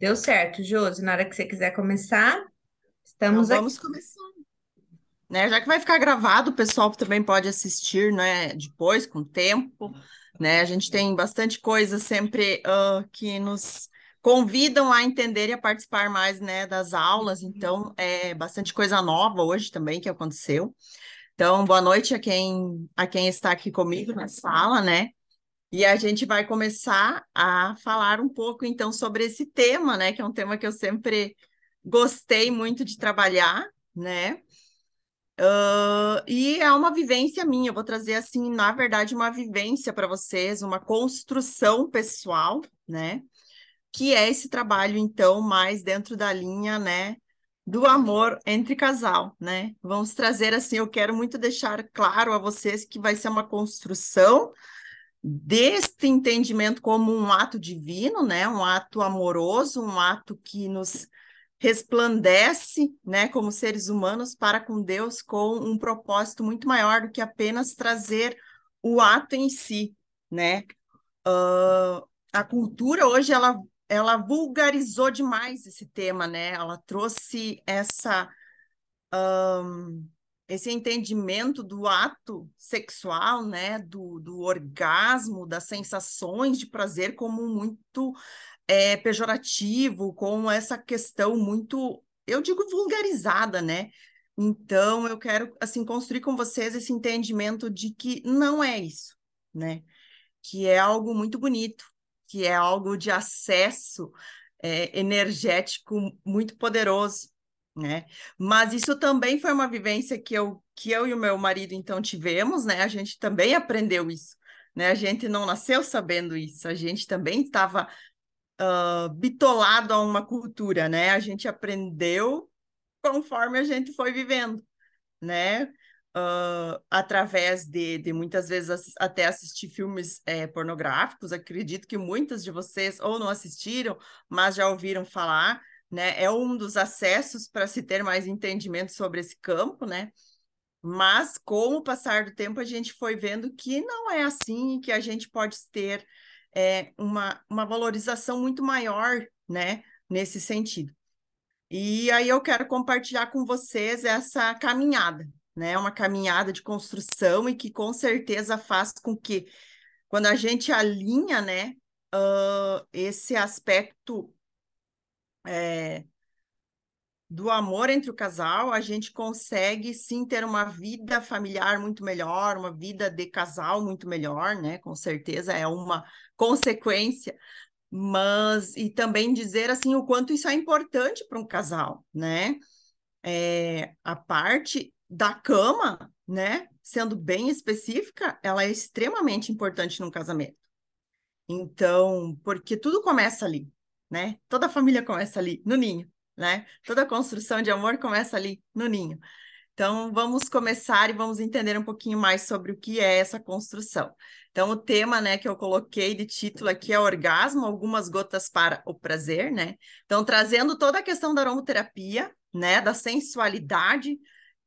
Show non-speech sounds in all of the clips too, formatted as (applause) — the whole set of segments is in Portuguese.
Deu certo, Josi. Na hora que você quiser começar, estamos então, vamos aqui. começar. Né? Já que vai ficar gravado, o pessoal também pode assistir, né? Depois, com o tempo, né? A gente tem bastante coisa sempre uh, que nos convidam a entender e a participar mais, né, das aulas. Então, é bastante coisa nova hoje também que aconteceu. Então, boa noite a quem a quem está aqui comigo na sala, né? E a gente vai começar a falar um pouco então sobre esse tema, né? Que é um tema que eu sempre gostei muito de trabalhar, né? Uh, e é uma vivência minha. Eu vou trazer assim, na verdade, uma vivência para vocês, uma construção pessoal, né? Que é esse trabalho então mais dentro da linha, né? Do amor entre casal, né? Vamos trazer assim. Eu quero muito deixar claro a vocês que vai ser uma construção deste entendimento como um ato divino, né? Um ato amoroso, um ato que nos resplandece, né, como seres humanos para com Deus com um propósito muito maior do que apenas trazer o ato em si, né? Uh, a cultura hoje ela ela vulgarizou demais esse tema, né? Ela trouxe essa um, ah, esse entendimento do ato sexual, né, do, do orgasmo, das sensações de prazer como muito é, pejorativo, com essa questão muito, eu digo vulgarizada, né? Então eu quero assim construir com vocês esse entendimento de que não é isso, né? Que é algo muito bonito, que é algo de acesso é, energético muito poderoso né? Mas isso também foi uma vivência que eu, que eu e o meu marido então tivemos, né? A gente também aprendeu isso, né? A gente não nasceu sabendo isso, a gente também estava uh, bitolado a uma cultura, né? A gente aprendeu conforme a gente foi vivendo, né? Uh, através de, de, muitas vezes até assistir filmes é, pornográficos, acredito que muitas de vocês ou não assistiram, mas já ouviram falar, né? É um dos acessos para se ter mais entendimento sobre esse campo, né? Mas com o passar do tempo a gente foi vendo que não é assim e que a gente pode ter é, uma, uma valorização muito maior, né? Nesse sentido. E aí eu quero compartilhar com vocês essa caminhada, né? É uma caminhada de construção e que com certeza faz com que quando a gente alinha, né, uh, esse aspecto é, do amor entre o casal, a gente consegue sim ter uma vida familiar muito melhor, uma vida de casal muito melhor, né? Com certeza é uma consequência mas e também dizer assim o quanto isso é importante para um casal, né? É, a parte da cama, né? Sendo bem específica, ela é extremamente importante num casamento. Então, porque tudo começa ali, né? Toda família começa ali, no ninho, né? Toda construção de amor começa ali, no ninho. Então, vamos começar e vamos entender um pouquinho mais sobre o que é essa construção. Então, o tema, né, que eu coloquei de título aqui é Orgasmo, algumas gotas para o prazer, né? Então, trazendo toda a questão da aromoterapia, né, da sensualidade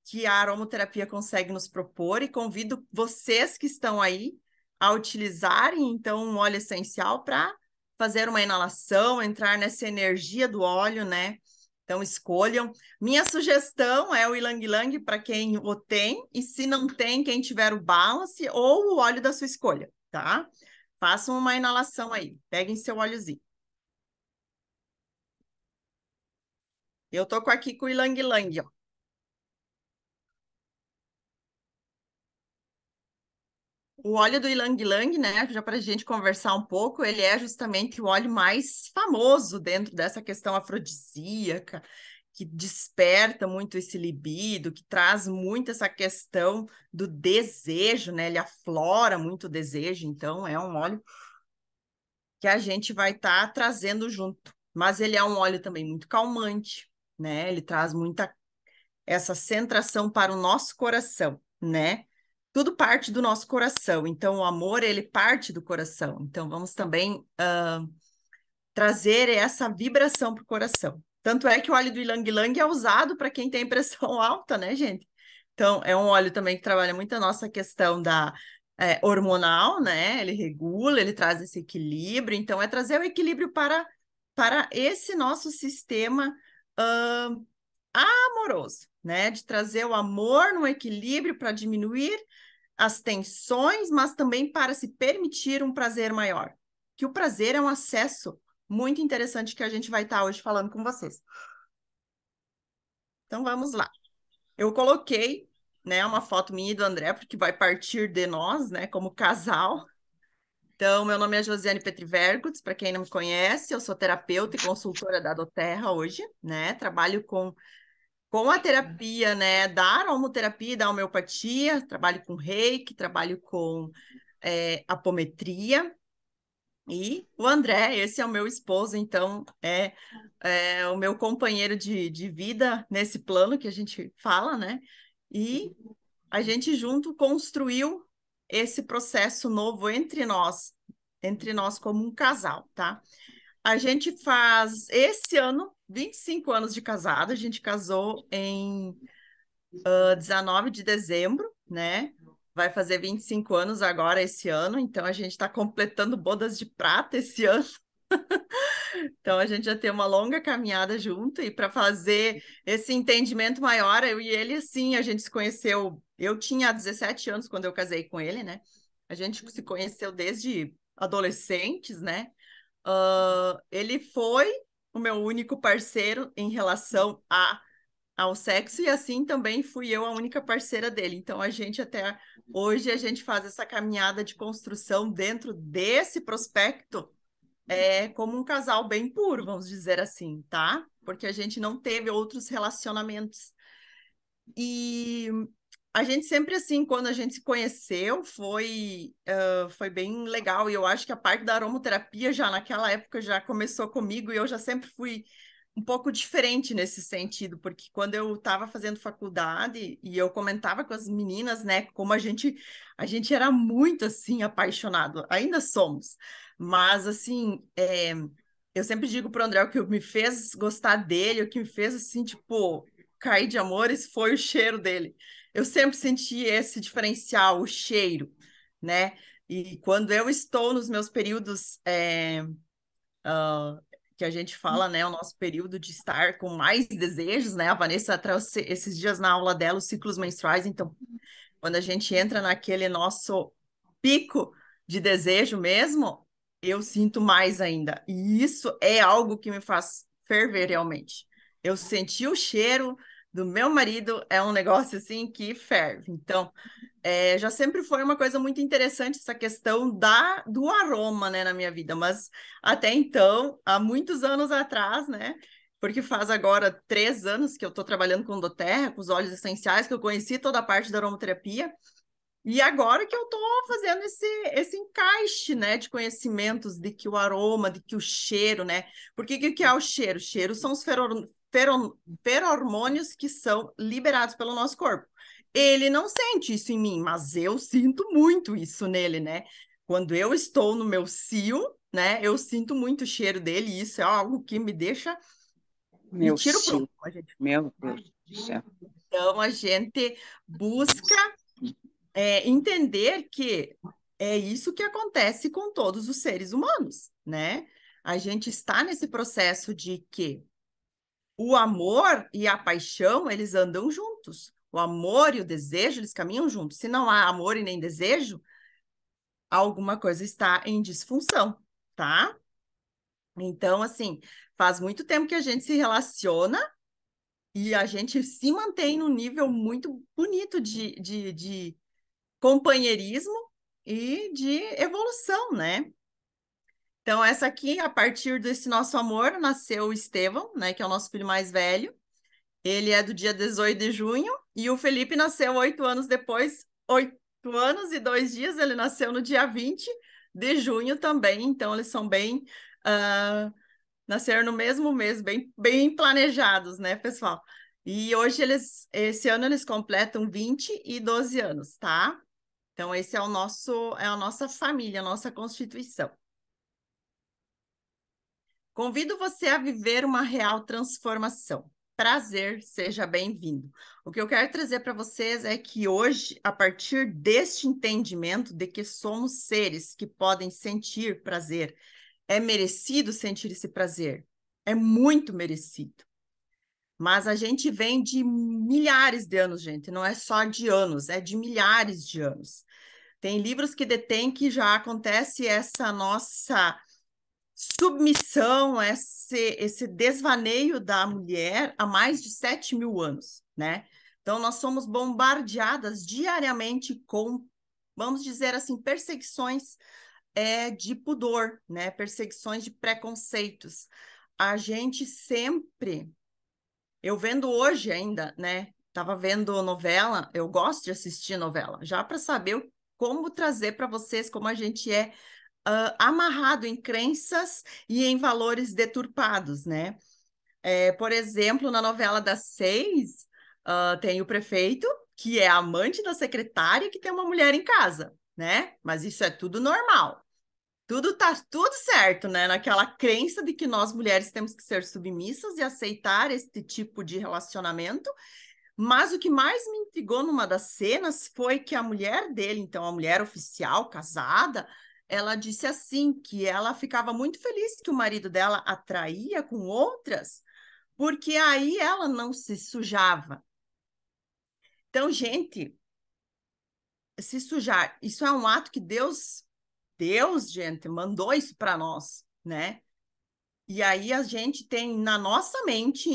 que a aromoterapia consegue nos propor e convido vocês que estão aí a utilizarem, então, um óleo essencial para fazer uma inalação, entrar nessa energia do óleo, né? Então escolham. Minha sugestão é o Ilang Ilang para quem o tem, e se não tem, quem tiver o balance ou o óleo da sua escolha, tá? Façam uma inalação aí, peguem seu óleozinho. Eu tô aqui com o Ilang Ilang, ó. O óleo do Ylang Ylang, né, já para a gente conversar um pouco, ele é justamente o óleo mais famoso dentro dessa questão afrodisíaca, que desperta muito esse libido, que traz muito essa questão do desejo, né? Ele aflora muito o desejo, então é um óleo que a gente vai estar tá trazendo junto. Mas ele é um óleo também muito calmante, né? Ele traz muita essa centração para o nosso coração, né? tudo parte do nosso coração. Então, o amor, ele parte do coração. Então, vamos também uh, trazer essa vibração para o coração. Tanto é que o óleo do Ilang Ilang é usado para quem tem pressão (laughs) alta, né, gente? Então, é um óleo também que trabalha muito a nossa questão da é, hormonal, né? Ele regula, ele traz esse equilíbrio. Então, é trazer o equilíbrio para, para esse nosso sistema uh, amoroso, né? De trazer o amor no equilíbrio para diminuir as tensões, mas também para se permitir um prazer maior. Que o prazer é um acesso muito interessante que a gente vai estar hoje falando com vocês. Então vamos lá. Eu coloquei, né, uma foto minha e do André, porque vai partir de nós, né, como casal. Então, meu nome é Josiane Petriverguts, para quem não me conhece, eu sou terapeuta e consultora da Doterra hoje, né? Trabalho com com a uhum. terapia, né, da aromoterapia, da homeopatia, trabalho com reiki, trabalho com é, apometria. E o André, esse é o meu esposo, então é, é o meu companheiro de, de vida nesse plano que a gente fala, né? E a gente junto construiu esse processo novo entre nós, entre nós como um casal, tá? A gente faz esse ano 25 anos de casado, a gente casou em uh, ah, 19 de dezembro, né? Vai fazer 25 anos agora esse ano, então a gente está completando bodas de prata esse (laughs) ano. então a gente já tem uma longa caminhada junto e para fazer esse entendimento maior, eu e ele assim, a gente se conheceu, eu tinha 17 anos quando eu casei com ele, né? A gente se conheceu desde adolescentes, né? Uh, ele foi o meu único parceiro em relação a ao sexo e assim também fui eu a única parceira dele. Então a gente até hoje a gente faz essa caminhada de construção dentro desse prospecto é, como um casal bem puro, vamos dizer assim, tá? Porque a gente não teve outros relacionamentos. E a gente sempre assim, quando a gente se conheceu, foi, uh, foi bem legal. E eu acho que a parte da aromoterapia já naquela época já começou comigo e eu já sempre fui um pouco diferente nesse sentido, porque quando eu estava fazendo faculdade e eu comentava com as meninas, né, como a gente a gente era muito assim apaixonado, ainda somos, mas assim é, eu sempre digo para o André o que me fez gostar dele, o que me fez assim tipo cair de amores foi o cheiro dele eu sempre senti esse diferencial, o cheiro, né? E quando eu estou nos meus períodos é, uh, que a gente fala, né, o nosso período de estar com mais desejos, né? A Vanessa trouxe esses dias na aula dela os ciclos menstruais, então quando a gente entra naquele nosso pico de desejo mesmo, eu sinto mais ainda. E isso é algo que me faz ferver realmente. Eu senti o cheiro, do meu marido é um negócio assim que ferve. Então, é, já sempre foi uma coisa muito interessante essa questão da do aroma, né, na minha vida. Mas até então, há muitos anos atrás, né? Porque faz agora três anos que eu estou trabalhando com doterra, com os óleos essenciais, que eu conheci toda a parte da aromaterapia. E agora que eu estou fazendo esse, esse encaixe, né, de conhecimentos de que o aroma, de que o cheiro, né? Porque o que, que é o cheiro? O cheiro são os feromônios que são liberados pelo nosso corpo. Ele não sente isso em mim, mas eu sinto muito isso nele, né? Quando eu estou no meu cio, né? Eu sinto muito o cheiro dele, e isso é algo que me deixa meu me gente. Meu Deus né? do céu. Então a gente busca é, entender que é isso que acontece com todos os seres humanos, né? A gente está nesse processo de que o amor e a paixão, eles andam juntos. O amor e o desejo, eles caminham juntos. Se não há amor e nem desejo, alguma coisa está em disfunção, tá? Então, assim, faz muito tempo que a gente se relaciona e a gente se mantém num nível muito bonito de, de, de companheirismo e de evolução, né? Então, essa aqui, a partir desse nosso amor, nasceu o Estevão, né, que é o nosso filho mais velho. Ele é do dia 18 de junho e o Felipe nasceu oito anos depois, oito anos e dois dias. Ele nasceu no dia 20 de junho também, então eles são bem. Uh, nasceram no mesmo mês, bem, bem planejados, né, pessoal? E hoje eles, esse ano eles completam 20 e 12 anos, tá? Então, esse é o nosso, é a nossa família, a nossa constituição. Convido você a viver uma real transformação. Prazer, seja bem-vindo. O que eu quero trazer para vocês é que hoje, a partir deste entendimento de que somos seres que podem sentir prazer, é merecido sentir esse prazer, é muito merecido. Mas a gente vem de milhares de anos, gente, não é só de anos, é de milhares de anos. Tem livros que detêm que já acontece essa nossa submissão, esse, esse desvaneio da mulher há mais de 7 mil anos, né? Então, nós somos bombardeadas diariamente com, vamos dizer assim, perseguições é, de pudor, né? Perseguições de preconceitos. A gente sempre, eu vendo hoje ainda, né? Tava vendo novela, eu gosto de assistir novela, já para saber como trazer para vocês como a gente é uh, amarrado em crenças e em valores deturpados, né? É, por exemplo, na novela das seis, uh, tem o prefeito, que é amante da secretária, que tem uma mulher em casa, né? Mas isso é tudo normal. Tudo tá tudo certo, né? Naquela crença de que nós mulheres temos que ser submissas e aceitar esse tipo de relacionamento. Mas o que mais me intrigou numa das cenas foi que a mulher dele, então a mulher oficial, casada, ela disse assim que ela ficava muito feliz que o marido dela atraía com outras, porque aí ela não se sujava. Então, gente, se sujar, isso é um ato que Deus, Deus, gente, mandou isso para nós, né? E aí a gente tem na nossa mente,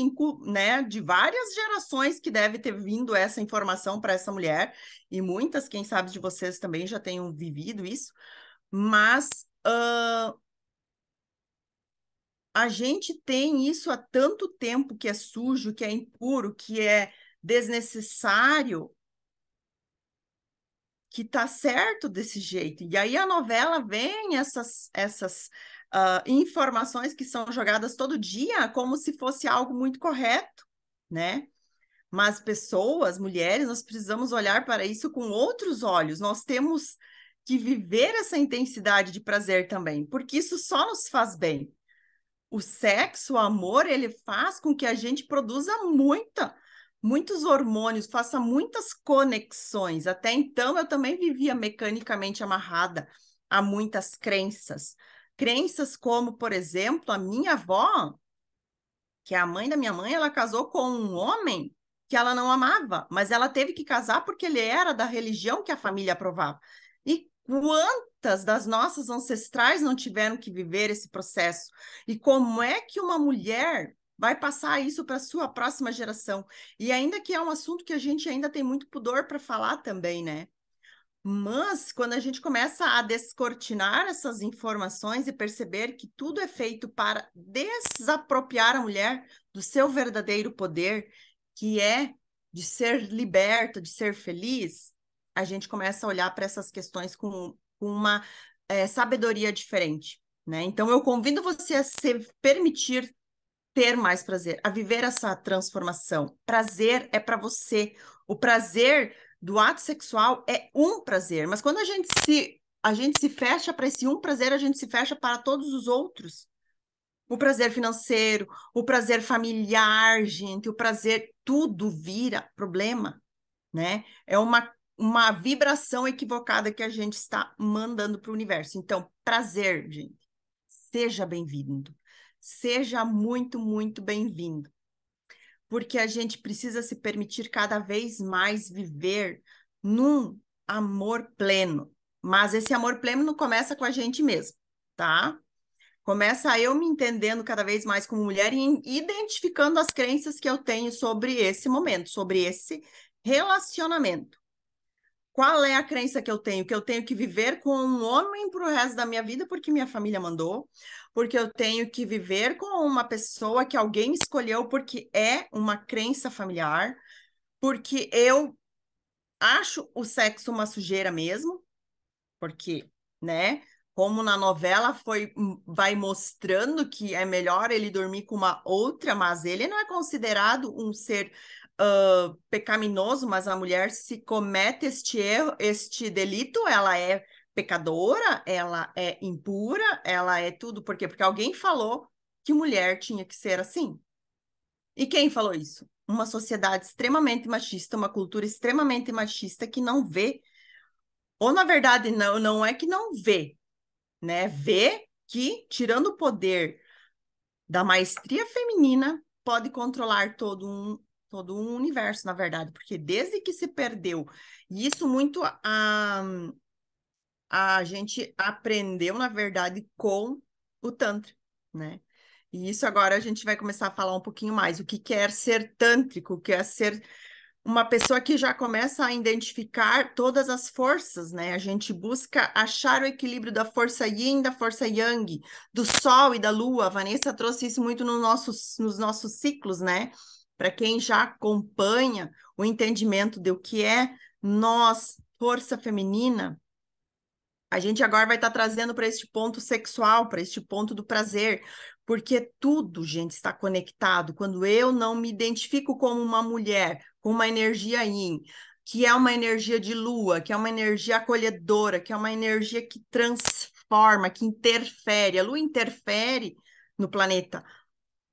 né, de várias gerações que deve ter vindo essa informação para essa mulher, e muitas, quem sabe de vocês também já tenham vivido isso, mas uh, a gente tem isso há tanto tempo que é sujo, que é impuro, que é desnecessário, que tá certo desse jeito. E aí a novela vem essas essas uh, informações que são jogadas todo dia como se fosse algo muito correto, né? Mas pessoas, mulheres, nós precisamos olhar para isso com outros olhos. Nós temos que viver essa intensidade de prazer também, porque isso só nos faz bem. O sexo, o amor, ele faz com que a gente produza muita, muitos hormônios, faça muitas conexões. Até então eu também vivia mecanicamente amarrada a muitas crenças. Crenças como, por exemplo, a minha avó, que é a mãe da minha mãe, ela casou com um homem que ela não amava, mas ela teve que casar porque ele era da religião que a família aprovava. E Quantas das nossas ancestrais não tiveram que viver esse processo? E como é que uma mulher vai passar isso para a sua próxima geração? E ainda que é um assunto que a gente ainda tem muito pudor para falar também, né? Mas quando a gente começa a descortinar essas informações e perceber que tudo é feito para desapropriar a mulher do seu verdadeiro poder, que é de ser liberta, de ser feliz, a gente começa a olhar para essas questões com, com uma é, sabedoria diferente. Né? Então, eu convido você a se permitir ter mais prazer, a viver essa transformação. Prazer é para você. O prazer do ato sexual é um prazer, mas quando a gente se a gente se fecha para esse um prazer, a gente se fecha para todos os outros. O prazer financeiro, o prazer familiar, gente, o prazer tudo vira problema, né? É uma uma vibração equivocada que a gente está mandando para o universo. Então, prazer, gente. Seja bem-vindo. Seja muito, muito bem-vindo. Porque a gente precisa se permitir cada vez mais viver num amor pleno. Mas esse amor pleno não começa com a gente mesmo, tá? Começa eu me entendendo cada vez mais como mulher e identificando as crenças que eu tenho sobre esse momento, sobre esse relacionamento qual é a crença que eu tenho? Que eu tenho que viver com um homem para o resto da minha vida porque minha família mandou, porque eu tenho que viver com uma pessoa que alguém escolheu porque é uma crença familiar, porque eu acho o sexo uma sujeira mesmo, porque, né? Como na novela foi, hum, vai mostrando que é melhor ele dormir com uma outra, mas ele não é considerado um ser uh, pecaminoso, mas a mulher se comete este erro, este delito, ela é pecadora, ela é impura, ela é tudo. Por quê? Porque alguém falou que mulher tinha que ser assim. E quem falou isso? Uma sociedade extremamente machista, uma cultura extremamente machista que não vê. Ou, na verdade, não, não é que não vê, né? Vê que, tirando o poder da maestria feminina, pode controlar todo um todo um universo, na verdade, porque desde que se perdeu, e isso muito a, a gente aprendeu, na verdade, com o Tantra, né? E isso agora a gente vai começar a falar um pouquinho mais, o que quer é ser tântrico, o que é ser uma pessoa que já começa a identificar todas as forças, né? A gente busca achar o equilíbrio da força yin, da força yang, do sol e da lua. A Vanessa trouxe isso muito nos nossos, nos nossos ciclos, né? Para quem já acompanha o entendimento do que é nós, força feminina, a gente agora vai estar tá trazendo para este ponto sexual, para este ponto do prazer, porque tudo, gente, está conectado. Quando eu não me identifico como uma mulher, com uma energia yin, que é uma energia de lua, que é uma energia acolhedora, que é uma energia que transforma, que interfere. A lua interfere no planeta,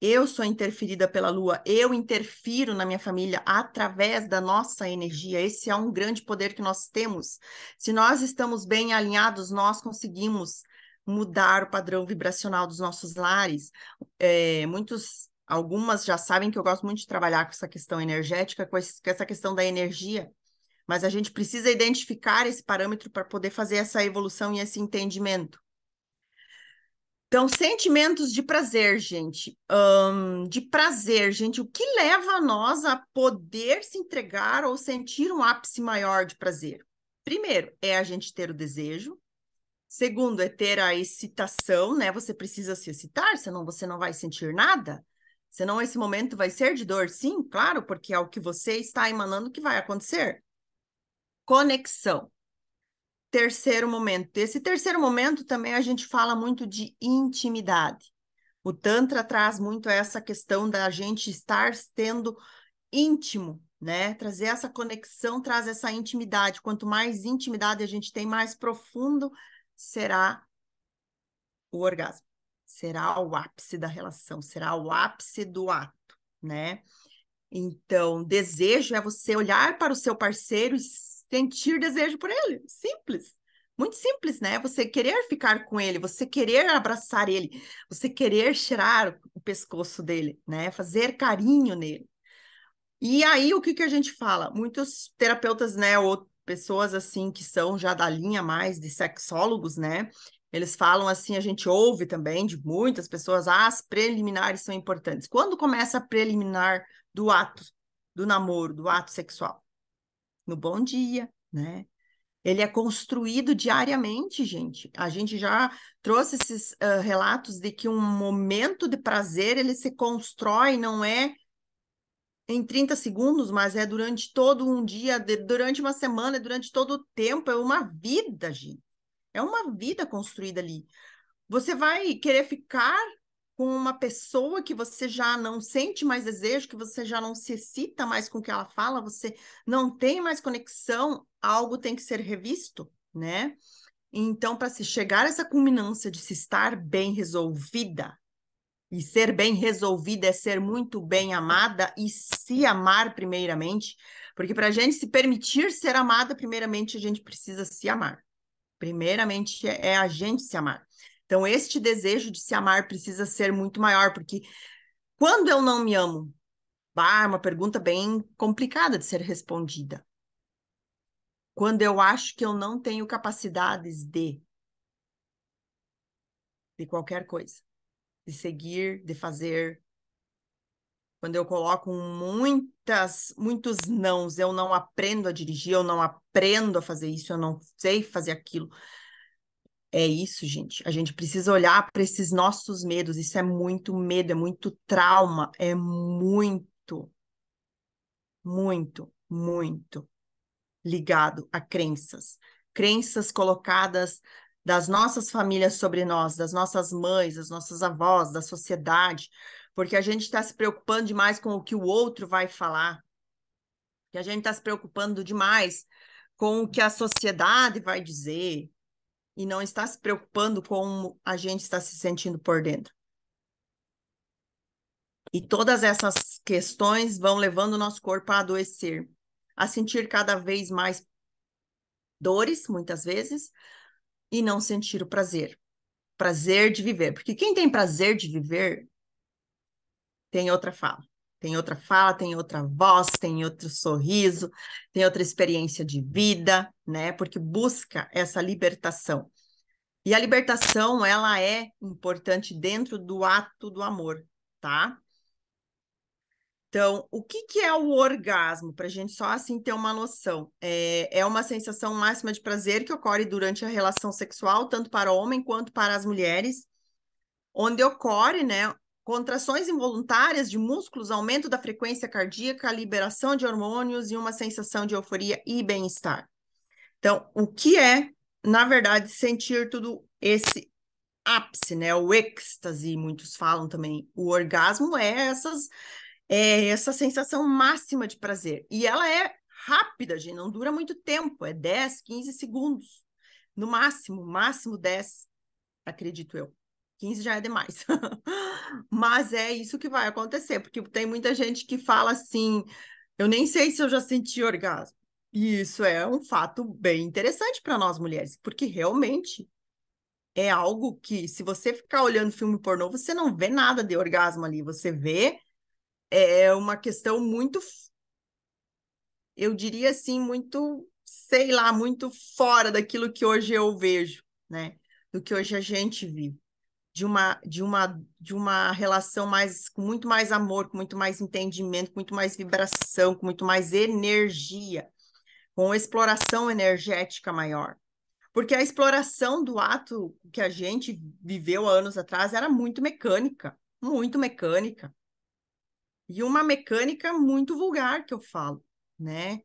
eu sou interferida pela lua, eu interfiro na minha família através da nossa energia. Esse é um grande poder que nós temos. Se nós estamos bem alinhados, nós conseguimos mudar o padrão vibracional dos nossos lares. É, muitos, algumas já sabem que eu gosto muito de trabalhar com essa questão energética, com, esse, com essa questão da energia, mas a gente precisa identificar esse parâmetro para poder fazer essa evolução e esse entendimento. Então, sentimentos de prazer, gente. Um, de prazer, gente. O que leva a nós a poder se entregar ou sentir um ápice maior de prazer? Primeiro, é a gente ter o desejo. Segundo, é ter a excitação, né? Você precisa se excitar, senão você não vai sentir nada. Senão esse momento vai ser de dor, sim, claro, porque é o que você está emanando que vai acontecer. Conexão terceiro momento. Esse terceiro momento também a gente fala muito de intimidade. O Tantra traz muito essa questão da gente estar tendo íntimo, né? Trazer essa conexão, traz essa intimidade. Quanto mais intimidade a gente tem, mais profundo será o orgasmo. Será o ápice da relação, será o ápice do ato, né? Então, desejo é você olhar para o seu parceiro e sentir desejo por ele. Simples. Muito simples, né? Você querer ficar com ele, você querer abraçar ele, você querer cheirar o pescoço dele, né? Fazer carinho nele. E aí, o que, que a gente fala? Muitos terapeutas, né, ou pessoas assim que são já da linha mais de sexólogos, né? Eles falam assim, a gente ouve também de muitas pessoas, ah, as preliminares são importantes. Quando começa a preliminar do ato do namoro, do ato sexual? no bom dia, né? Ele é construído diariamente, gente. A gente já trouxe esses uh, relatos de que um momento de prazer ele se constrói, não é em 30 segundos, mas é durante todo um dia, de, durante uma semana, durante todo o tempo, é uma vida, gente. É uma vida construída ali. Você vai querer ficar com uma pessoa que você já não sente mais desejo, que você já não se excita mais com o que ela fala, você não tem mais conexão, algo tem que ser revisto, né? Então, para se chegar a essa culminância de se estar bem resolvida, e ser bem resolvida é ser muito bem amada e se amar primeiramente, porque para a gente se permitir ser amada, primeiramente a gente precisa se amar. Primeiramente é, é a gente se amar. Então, este desejo de se amar precisa ser muito maior, porque quando eu não me amo? Ah, uma pergunta bem complicada de ser respondida. Quando eu acho que eu não tenho capacidades de de qualquer coisa, de seguir, de fazer. Quando eu coloco muitas, muitos nãos, eu não aprendo a dirigir, eu não aprendo a fazer isso, eu não sei fazer aquilo. É isso, gente. A gente precisa olhar para esses nossos medos. Isso é muito medo, é muito trauma, é muito, muito, muito ligado a crenças. Crenças colocadas das nossas famílias sobre nós, das nossas mães, das nossas avós, da sociedade, porque a gente está se preocupando demais com o que o outro vai falar, que a gente está se preocupando demais com o que a sociedade vai dizer, e não está se preocupando como a gente está se sentindo por dentro. E todas essas questões vão levando o nosso corpo a adoecer, a sentir cada vez mais dores, muitas vezes, e não sentir o prazer. Prazer de viver. Porque quem tem prazer de viver tem outra fala tem outra fala, tem outra voz, tem outro sorriso, tem outra experiência de vida, né? Porque busca essa libertação. E a libertação, ela é importante dentro do ato do amor, tá? Então, o que, que é o orgasmo? Para a gente só assim ter uma noção. É, é uma sensação máxima de prazer que ocorre durante a relação sexual, tanto para o homem quanto para as mulheres, onde ocorre né, contrações involuntárias de músculos, aumento da frequência cardíaca, liberação de hormônios e uma sensação de euforia e bem-estar. Então, o que é, na verdade, sentir tudo esse ápice, né? O êxtase, muitos falam também. O orgasmo é essas é essa sensação máxima de prazer. E ela é rápida, gente, não dura muito tempo, é 10, 15 segundos. No máximo, máximo 10, acredito eu. 15 já é demais. (laughs) Mas é isso que vai acontecer, porque tem muita gente que fala assim: eu nem sei se eu já senti orgasmo. E isso é um fato bem interessante para nós mulheres, porque realmente é algo que, se você ficar olhando filme pornô, você não vê nada de orgasmo ali, você vê é uma questão muito, eu diria assim, muito, sei lá, muito fora daquilo que hoje eu vejo, né? Do que hoje a gente vive de uma de uma de uma relação mais com muito mais amor, com muito mais entendimento, com muito mais vibração, com muito mais energia, com exploração energética maior. Porque a exploração do ato que a gente viveu há anos atrás era muito mecânica, muito mecânica. E uma mecânica muito vulgar que eu falo, né?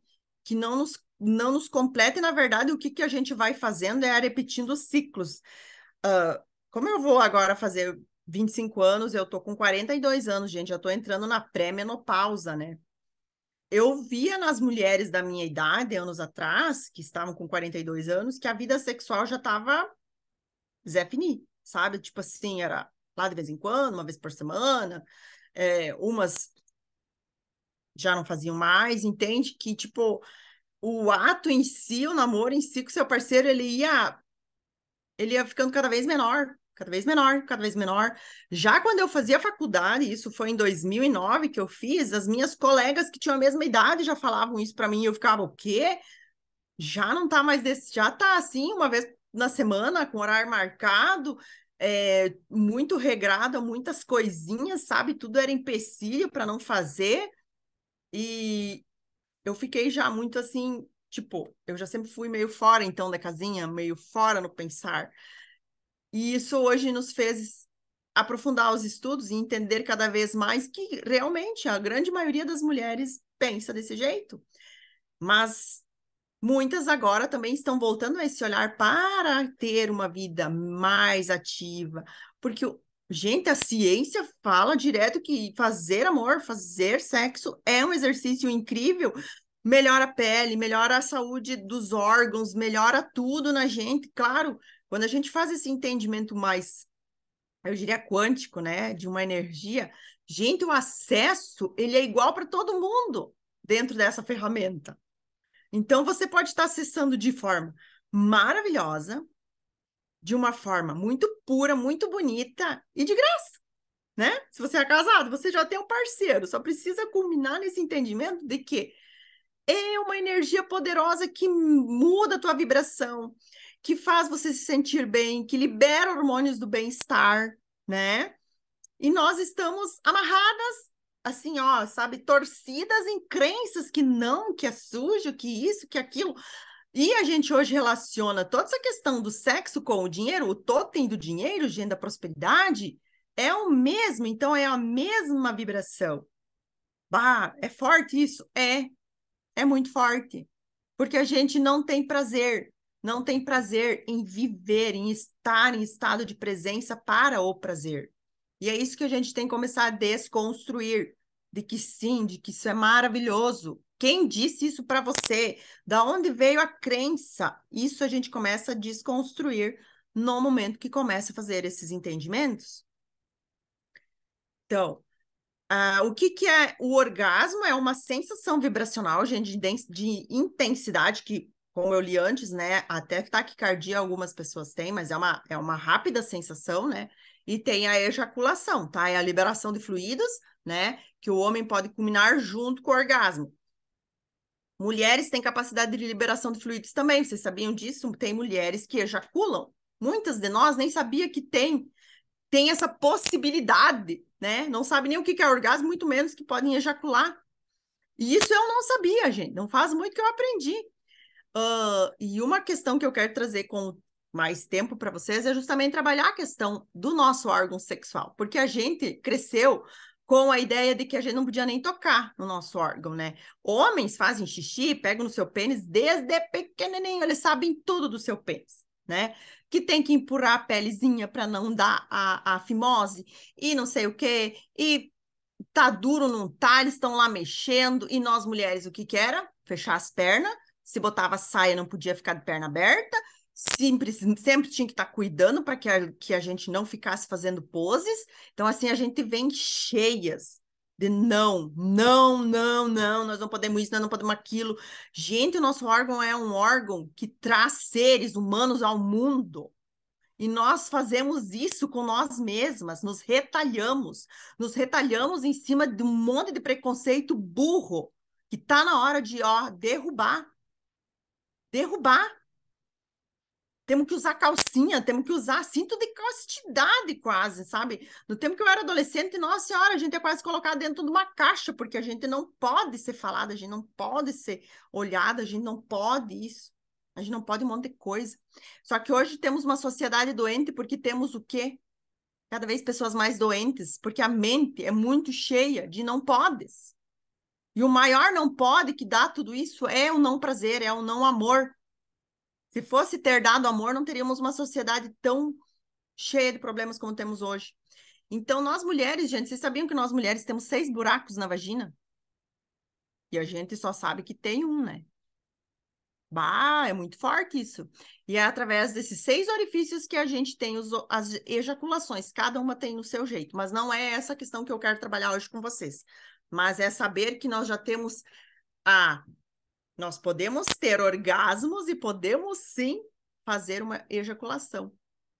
Que não nos não nos completa e na verdade o que que a gente vai fazendo é repetindo os ciclos. Uh, como eu vou agora fazer 25 anos, eu tô com 42 anos, gente, já tô entrando na pré-menopausa, né? Eu via nas mulheres da minha idade, anos atrás, que estavam com 42 anos, que a vida sexual já tava Zé Fini, sabe? Tipo assim, era lá de vez em quando, uma vez por semana, é, umas já não faziam mais, entende? Que, tipo, o ato em si, o namoro em si com seu parceiro, ele ia ele ia ficando cada vez menor, cada vez menor, cada vez menor. Já quando eu fazia faculdade, isso foi em 2009 que eu fiz, as minhas colegas que tinham a mesma idade já falavam isso para mim, e eu ficava, o quê? Já não tá mais desse, já tá assim, uma vez na semana, com horário marcado, é, muito regrado, muitas coisinhas, sabe? Tudo era empecilho para não fazer. E eu fiquei já muito assim, tipo, eu já sempre fui meio fora então da casinha, meio fora no pensar. E isso hoje nos fez aprofundar os estudos e entender cada vez mais que realmente a grande maioria das mulheres pensa desse jeito. Mas muitas agora também estão voltando a esse olhar para ter uma vida mais ativa, porque gente, a ciência fala direto que fazer amor, fazer sexo é um exercício incrível, melhora a pele, melhora a saúde dos órgãos, melhora tudo na gente, claro, quando a gente faz esse entendimento mais, eu diria quântico, né, de uma energia, gente, o acesso ele é igual para todo mundo dentro dessa ferramenta. Então você pode estar acessando de forma maravilhosa, de uma forma muito pura, muito bonita e de graça, né? Se você é casado, você já tem um parceiro, só precisa culminar nesse entendimento de que é uma energia poderosa que muda a tua vibração, que faz você se sentir bem, que libera hormônios do bem-estar, né? E nós estamos amarradas assim, ó, sabe, torcidas em crenças que não, que é sujo, que isso, que aquilo. E a gente hoje relaciona toda essa questão do sexo com o dinheiro, o totem do dinheiro, o gênero da prosperidade, é o mesmo, então é a mesma vibração. Bah, é forte isso? É, é muito forte. Porque a gente não tem prazer, não tem prazer em viver, em estar em estado de presença para o prazer. E é isso que a gente tem que começar a desconstruir, de que sim, de que isso é maravilhoso. Quem disse isso para você? Da onde veio a crença? Isso a gente começa a desconstruir no momento que começa a fazer esses entendimentos. Então, uh, o que, que é o orgasmo? É uma sensação vibracional, gente, de intensidade que como eu li antes, né? Até taquicardia algumas pessoas têm, mas é uma, é uma rápida sensação, né? E tem a ejaculação, tá? É a liberação de fluidos, né? Que o homem pode culminar junto com o orgasmo. Mulheres têm capacidade de liberação de fluidos também, vocês sabiam disso? Tem mulheres que ejaculam. Muitas de nós nem sabia que tem, tem essa possibilidade, né? Não sabe nem o que é orgasmo, muito menos que podem ejacular. E isso eu não sabia, gente. Não faz muito que eu aprendi. Uh, e uma questão que eu quero trazer com mais tempo para vocês é justamente trabalhar a questão do nosso órgão sexual, porque a gente cresceu com a ideia de que a gente não podia nem tocar no nosso órgão, né? Homens fazem xixi, pegam no seu pênis desde pequenininho, eles sabem tudo do seu pênis, né? Que tem que empurrar a pelezinha para não dar a, a fimose e não sei o quê, e tá duro, não tá, eles estão lá mexendo, e nós mulheres o que que era? Fechar as pernas se botava saia não podia ficar de perna aberta, sempre, sempre tinha que estar tá cuidando para que a, que a gente não ficasse fazendo poses. Então, assim, a gente vem cheias de não, não, não, não, nós não podemos isso, nós não podemos aquilo. Gente, o nosso órgão é um órgão que traz seres humanos ao mundo. E nós fazemos isso com nós mesmas, nos retalhamos, nos retalhamos em cima de um monte de preconceito burro que tá na hora de ó derrubar derrubar. Temos que usar calcinha, temos que usar cinto de castidade quase, sabe? No tempo que eu era adolescente, nossa senhora, a gente é quase colocado dentro de uma caixa, porque a gente não pode ser falada, a gente não pode ser olhada, a gente não pode isso. A gente não pode um monte de coisa. Só que hoje temos uma sociedade doente porque temos o quê? Cada vez pessoas mais doentes, porque a mente é muito cheia de não podes. E o maior não pode que dá tudo isso é o não prazer, é o não amor. Se fosse ter dado amor, não teríamos uma sociedade tão cheia de problemas como temos hoje. Então, nós mulheres, gente, vocês sabiam que nós mulheres temos seis buracos na vagina? E a gente só sabe que tem um, né? Bah, é muito forte isso. E é através desses seis orifícios que a gente tem os, as ejaculações, cada uma tem no seu jeito, mas não é essa questão que eu quero trabalhar hoje com vocês mas é saber que nós já temos a. Nós podemos ter orgasmos e podemos sim fazer uma ejaculação.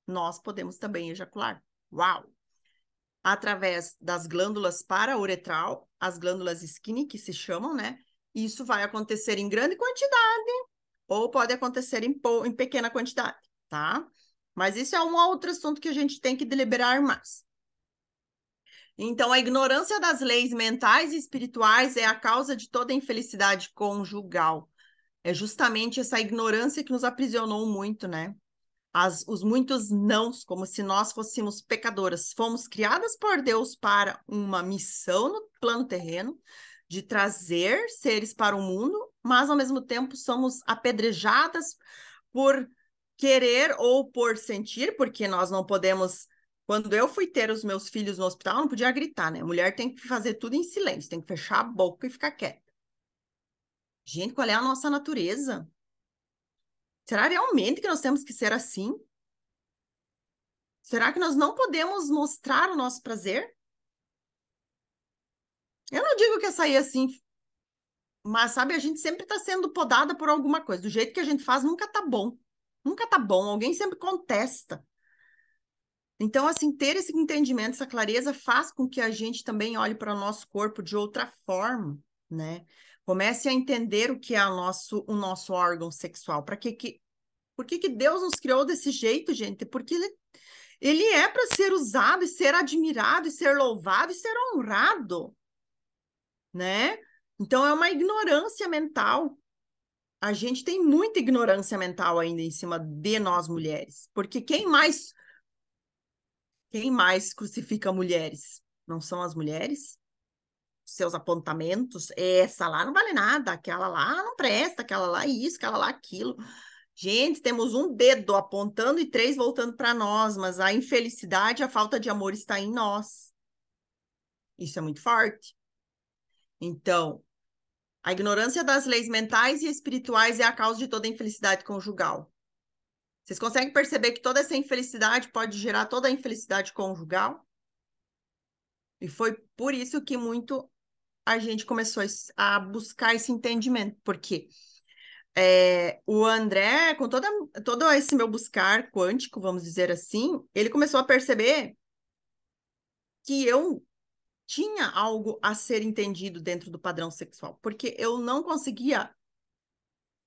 Nós podemos também ejacular. Uau! Através das glândulas uretral, as glândulas skinny, que se chamam, né? Isso vai acontecer em grande quantidade ou pode acontecer em, em pequena quantidade, tá? Mas isso é um outro assunto que a gente tem que deliberar mais. Então, a ignorância das leis mentais e espirituais é a causa de toda a infelicidade conjugal. É justamente essa ignorância que nos aprisionou muito, né? As, os muitos nãos, como se nós fôssemos pecadoras. Fomos criadas por Deus para uma missão no plano terreno, de trazer seres para o mundo, mas ao mesmo tempo somos apedrejadas por querer ou por sentir, porque nós não podemos quando eu fui ter os meus filhos no hospital, não podia gritar, né? A mulher tem que fazer tudo em silêncio, tem que fechar a boca e ficar quieta. Gente, qual é a nossa natureza? Será realmente que nós temos que ser assim? Será que nós não podemos mostrar o nosso prazer? Eu não digo que é sair assim, mas sabe, a gente sempre está sendo podada por alguma coisa. Do jeito que a gente faz, nunca tá bom. Nunca tá bom. Alguém sempre contesta. Então, assim, ter esse entendimento, essa clareza, faz com que a gente também olhe para o nosso corpo de outra forma, né? Comece a entender o que é o nosso, o nosso órgão sexual. Para que que, por que, que Deus nos criou desse jeito, gente? Porque ele, ele é para ser usado e ser admirado e ser louvado e ser honrado, né? Então, é uma ignorância mental a gente tem muita ignorância mental ainda em cima de nós mulheres, porque quem mais quem mais crucifica mulheres? Não são as mulheres? Seus apontamentos, essa lá não vale nada, aquela lá não presta, aquela lá isso, aquela lá aquilo. Gente, temos um dedo apontando e três voltando para nós, mas a infelicidade, a falta de amor está em nós. Isso é muito forte. Então, a ignorância das leis mentais e espirituais é a causa de toda a infelicidade conjugal. Vocês conseguem perceber que toda essa infelicidade pode gerar toda a infelicidade conjugal? E foi por isso que muito a gente começou a buscar esse entendimento, porque é, o André, com toda, todo esse meu buscar quântico, vamos dizer assim, ele começou a perceber que eu tinha algo a ser entendido dentro do padrão sexual, porque eu não conseguia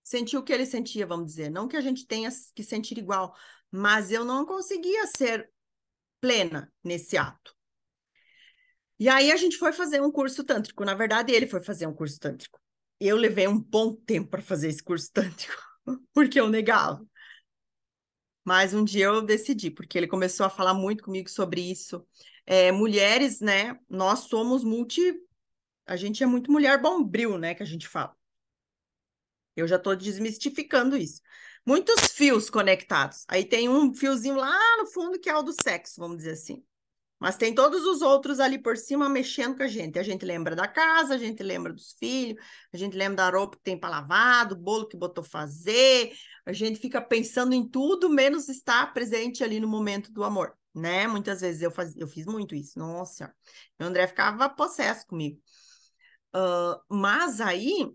sentir o que ele sentia, vamos dizer. Não que a gente tenha que sentir igual, mas eu não conseguia ser plena nesse ato. E aí a gente foi fazer um curso tântrico. Na verdade, ele foi fazer um curso tântrico. Eu levei um bom tempo para fazer esse curso tântrico, (laughs) porque eu negava. Mas um dia eu decidi, porque ele começou a falar muito comigo sobre isso. É, mulheres, né? Nós somos multi. A gente é muito mulher bombril, né? Que a gente fala. Eu já estou desmistificando isso. Muitos fios conectados. Aí tem um fiozinho lá no fundo que é o do sexo, vamos dizer assim. Mas tem todos os outros ali por cima mexendo com a gente. A gente lembra da casa, a gente lembra dos filhos, a gente lembra da roupa que tem para lavar, do bolo que botou fazer. A gente fica pensando em tudo, menos estar presente ali no momento do amor, né? Muitas vezes eu, faz... eu fiz muito isso. Nossa, o André ficava possesso comigo. Uh, mas aí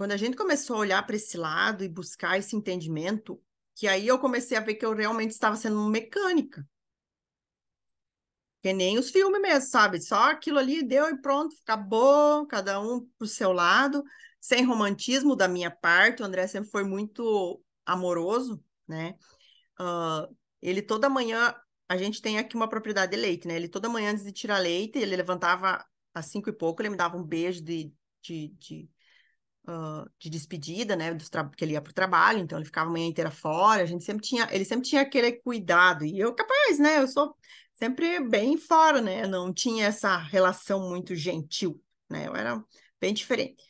quando a gente começou a olhar para esse lado e buscar esse entendimento, que aí eu comecei a ver que eu realmente estava sendo mecânica. Que nem os filmes mesmo, sabe? Só aquilo ali deu e pronto, acabou, cada um pro seu lado, sem romantismo da minha parte. O André sempre foi muito amoroso, né? Uh, ele toda manhã, a gente tem aqui uma propriedade de leite, né? Ele toda manhã, antes de tirar leite, ele levantava às cinco e pouco, ele me dava um beijo de, de, de de despedida, né? Dos que ele ia para o trabalho, então ele ficava a manhã inteira fora. A gente sempre tinha, ele sempre tinha aquele cuidado. E eu, capaz, né? Eu sou sempre bem fora, né? Não tinha essa relação muito gentil, né? Eu era bem diferente.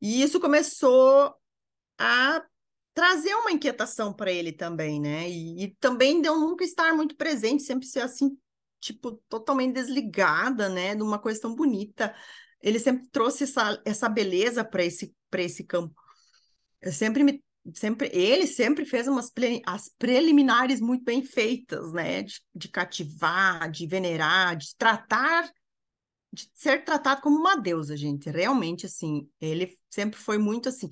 E isso começou a trazer uma inquietação para ele também, né? E, e também de eu nunca estar muito presente, sempre ser assim, tipo, totalmente desligada, né? De uma coisa tão bonita, ele sempre trouxe essa, essa beleza para esse, para esse campo. Eu sempre me sempre ele sempre fez umas pre, as preliminares muito bem feitas, né? De, de cativar, de venerar, de tratar, de ser tratado como uma deusa, gente. Realmente, assim, ele sempre foi muito assim.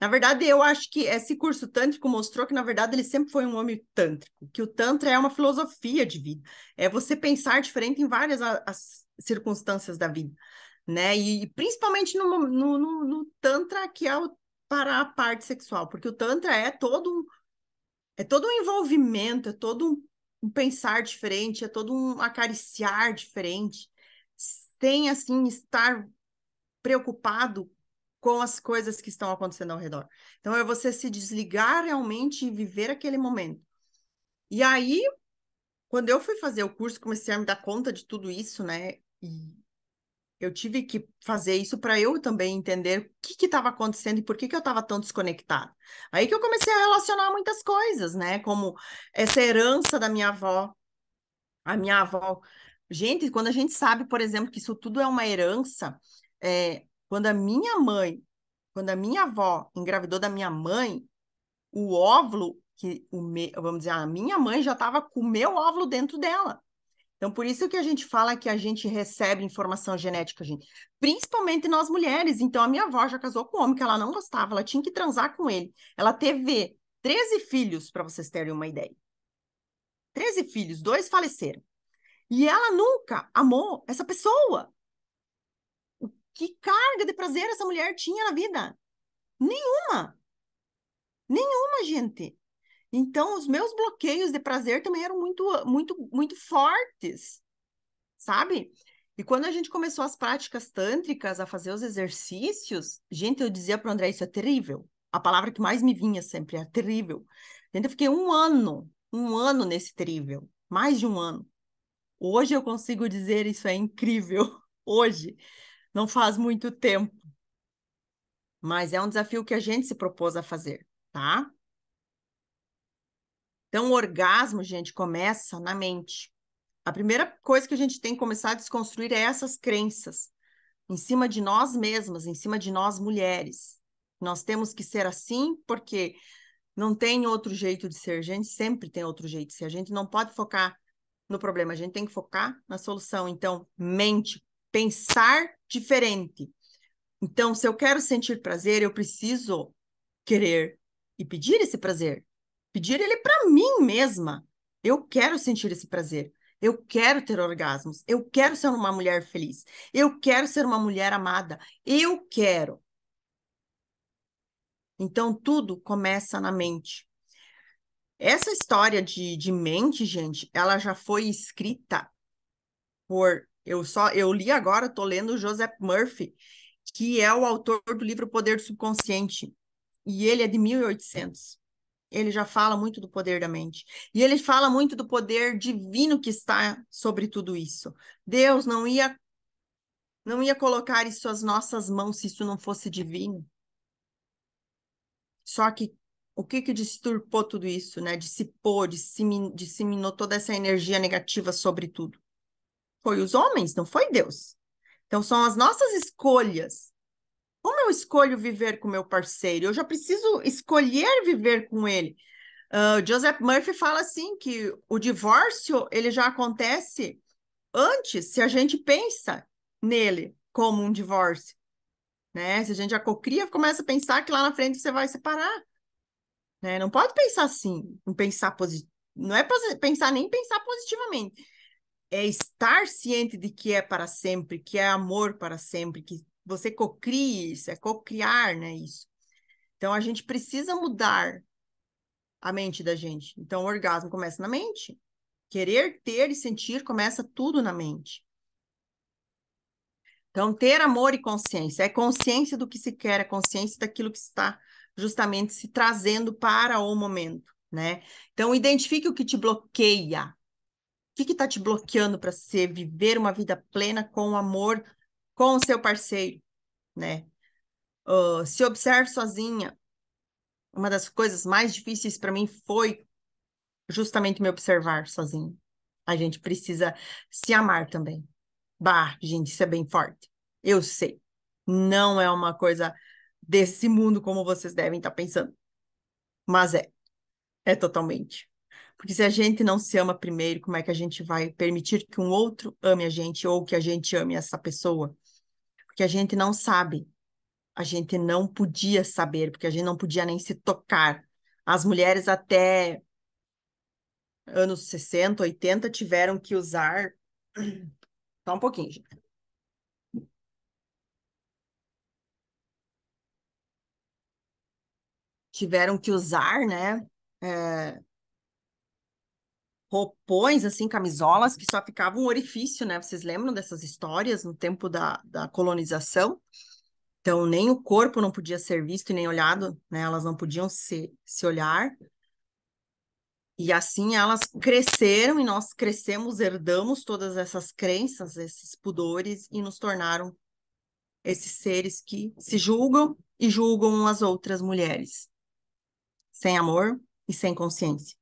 Na verdade, eu acho que esse curso tântrico mostrou que, na verdade, ele sempre foi um homem tântrico, que o Tantra é uma filosofia de vida, é você pensar diferente em várias as circunstâncias da vida né? E, principalmente no, no, no, no Tantra, que é o, para a parte sexual, porque o Tantra é todo um, é todo um envolvimento, é todo um, um pensar diferente, é todo um acariciar diferente, sem assim estar preocupado com as coisas que estão acontecendo ao redor. Então é você se desligar realmente e viver aquele momento. E aí, quando eu fui fazer o curso, comecei a me dar conta de tudo isso, né? E eu tive que fazer isso para eu também entender o que estava acontecendo e por que, que eu estava tão desconectada. Aí que eu comecei a relacionar muitas coisas, né? Como essa herança da minha avó. A minha avó. Gente, quando a gente sabe, por exemplo, que isso tudo é uma herança, é, quando a minha mãe, quando a minha avó engravidou da minha mãe, o óvulo, que o me, vamos dizer, a minha mãe já estava com o meu óvulo dentro dela. Então, por isso que a gente fala que a gente recebe informação genética, gente. Principalmente nós mulheres. Então, a minha avó já casou com um homem que ela não gostava, ela tinha que transar com ele. Ela teve 13 filhos, para vocês terem uma ideia. 13 filhos, dois faleceram. E ela nunca amou essa pessoa. Que carga de prazer essa mulher tinha na vida? Nenhuma. Nenhuma, gente. Então, os meus bloqueios de prazer também eram muito, muito, muito fortes, sabe? E quando a gente começou as práticas tântricas, a fazer os exercícios, gente, eu dizia para o André, isso é terrível. A palavra que mais me vinha sempre é terrível. Gente, eu fiquei um ano, um ano nesse terrível, mais de um ano. Hoje eu consigo dizer isso é incrível. (laughs) Hoje, não faz muito tempo. Mas é um desafio que a gente se propôs a fazer, tá? Então, o orgasmo, gente, começa na mente. A primeira coisa que a gente tem que começar a desconstruir é essas crenças em cima de nós mesmas, em cima de nós mulheres. Nós temos que ser assim porque não tem outro jeito de ser. A gente sempre tem outro jeito de ser. A gente não pode focar no problema, a gente tem que focar na solução. Então, mente, pensar diferente. Então, se eu quero sentir prazer, eu preciso querer e pedir esse prazer pedir ele para mim mesma. Eu quero sentir esse prazer. Eu quero ter orgasmos. Eu quero ser uma mulher feliz. Eu quero ser uma mulher amada. Eu quero. Então, tudo começa na mente. Essa história de, de mente, gente, ela já foi escrita por. Eu só eu li agora, estou lendo Joseph Murphy, que é o autor do livro Poder do Subconsciente. E ele é de 1800 ele já fala muito do poder da mente. E ele fala muito do poder divino que está sobre tudo isso. Deus não ia não ia colocar isso às nossas mãos se isso não fosse divino. Só que o que que disturpou tudo isso, né? Dissipou, disseminou, disseminou toda essa energia negativa sobre tudo. Foi os homens, não foi Deus. Então são as nossas escolhas como eu escolho viver com meu parceiro? Eu já preciso escolher viver com ele. Uh, Joseph Murphy fala assim que o divórcio ele já acontece antes, se a gente pensa nele como um divórcio, né? Se a gente já cocria, começa a pensar que lá na frente você vai separar, né? Não pode pensar assim, pensar positivo, não é pensar nem pensar positivamente é estar ciente de que é para sempre, que é amor para sempre, que você cocrie isso, é cocriar, né, isso. Então a gente precisa mudar a mente da gente. Então o orgasmo começa na mente. Querer ter e sentir começa tudo na mente. Então ter amor e consciência é consciência do que se quer, é consciência daquilo que está justamente se trazendo para o momento, né? Então identifique o que te bloqueia. O que está te bloqueando para você viver uma vida plena com amor com o seu parceiro, né? Uh, se observe sozinha. Uma das coisas mais difíceis para mim foi justamente me observar sozinha. A gente precisa se amar também. Bah, gente, isso é bem forte. Eu sei. Não é uma coisa desse mundo como vocês devem estar tá pensando. Mas é. É totalmente. Porque se a gente não se ama primeiro, como é que a gente vai permitir que um outro ame a gente ou que a gente ame essa pessoa? porque a gente não sabe. A gente não podia saber, porque a gente não podia nem se tocar. As mulheres até anos 60, 80 tiveram que usar. (clears throat) Só um pouquinho, gente. Tiveram que usar, né? É roupões, assim, camisolas, que só ficava um orifício, né? Vocês lembram dessas histórias no tempo da, da colonização? Então, nem o corpo não podia ser visto e nem olhado, né? Elas não podiam se, se olhar. E assim elas cresceram e nós crescemos, herdamos todas essas crenças, esses pudores e nos tornaram esses seres que se julgam e julgam as outras mulheres, sem amor e sem consciência.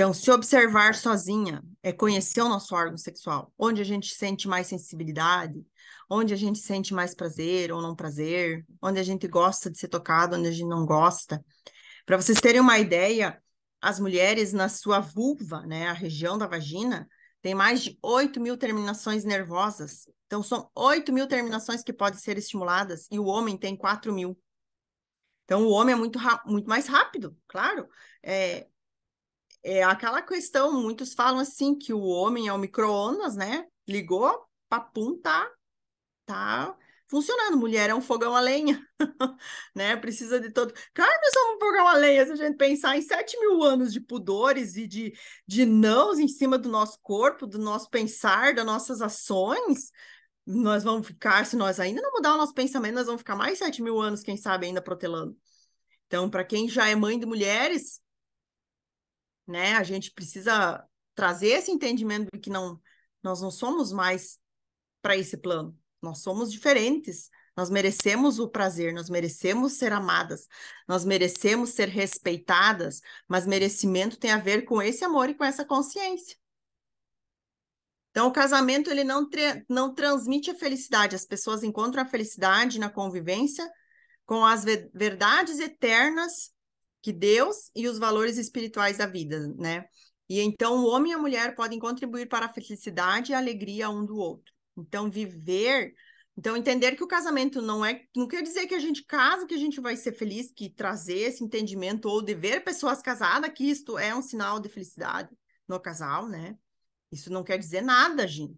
Então, se observar sozinha é conhecer o nosso órgão sexual, onde a gente sente mais sensibilidade, onde a gente sente mais prazer ou não prazer, onde a gente gosta de ser tocado, onde a gente não gosta. Para vocês terem uma ideia, as mulheres na sua vulva, né, a região da vagina, tem mais de 8 mil terminações nervosas. Então, são 8 mil terminações que podem ser estimuladas e o homem tem 4 mil. Então, o homem é muito, muito mais rápido, claro. É, é aquela questão, muitos falam assim que o homem é o micro-ondas, né? Ligou, papum, tá, tá funcionando. Mulher é um fogão a lenha, (laughs) né? Precisa de todo. Claro que somos um fogão a lenha, se a gente pensar em 7 mil anos de pudores e de, de nãos em cima do nosso corpo, do nosso pensar, das nossas ações, nós vamos ficar, se nós ainda não mudar o nosso pensamento, nós vamos ficar mais 7 mil anos, quem sabe, ainda protelando. Então, para quem já é mãe de mulheres, né? A gente precisa trazer esse entendimento de que não, nós não somos mais para esse plano, nós somos diferentes. Nós merecemos o prazer, nós merecemos ser amadas, nós merecemos ser respeitadas, mas merecimento tem a ver com esse amor e com essa consciência. Então, o casamento ele não, não transmite a felicidade. As pessoas encontram a felicidade na convivência com as verdades eternas que Deus e os valores espirituais da vida, né? E então o homem e a mulher podem contribuir para a felicidade e a alegria um do outro. Então viver, então entender que o casamento não é, não quer dizer que a gente casa que a gente vai ser feliz, que trazer esse entendimento ou de ver pessoas casadas que isto é um sinal de felicidade no casal, né? Isso não quer dizer nada, gente.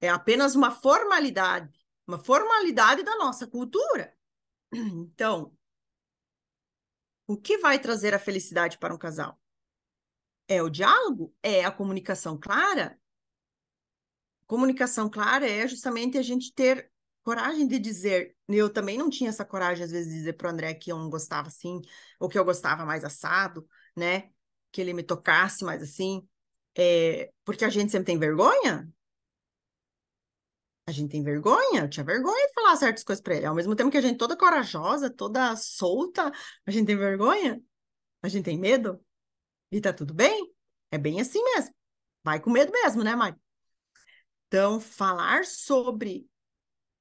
É apenas uma formalidade, uma formalidade da nossa cultura. Então, o que vai trazer a felicidade para um casal? É o diálogo? É a comunicação clara? Comunicação clara é justamente a gente ter coragem de dizer. Eu também não tinha essa coragem, às vezes, de dizer para o André que eu não gostava assim, ou que eu gostava mais assado, né? Que ele me tocasse mais assim. É, porque a gente sempre tem vergonha, a gente tem vergonha, eu tinha vergonha de falar certas coisas para ele. Ao mesmo tempo que a gente toda corajosa, toda solta, a gente tem vergonha, a gente tem medo. E tá tudo bem? É bem assim mesmo. Vai com medo mesmo, né, Mari? Então, falar sobre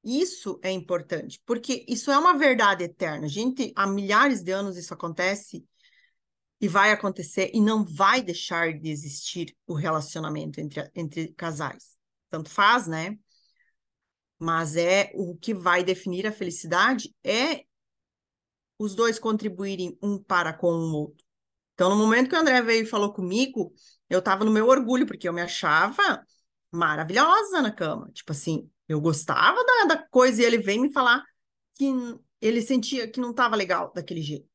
isso é importante, porque isso é uma verdade eterna. Gente, há milhares de anos isso acontece e vai acontecer e não vai deixar de existir o relacionamento entre, entre casais. Tanto faz, né? mas é o que vai definir a felicidade é os dois contribuírem um para com o outro. Então, no momento que o André veio e falou comigo, eu estava no meu orgulho, porque eu me achava maravilhosa na cama. Tipo assim, eu gostava da, da coisa e ele vem me falar que ele sentia que não estava legal daquele jeito.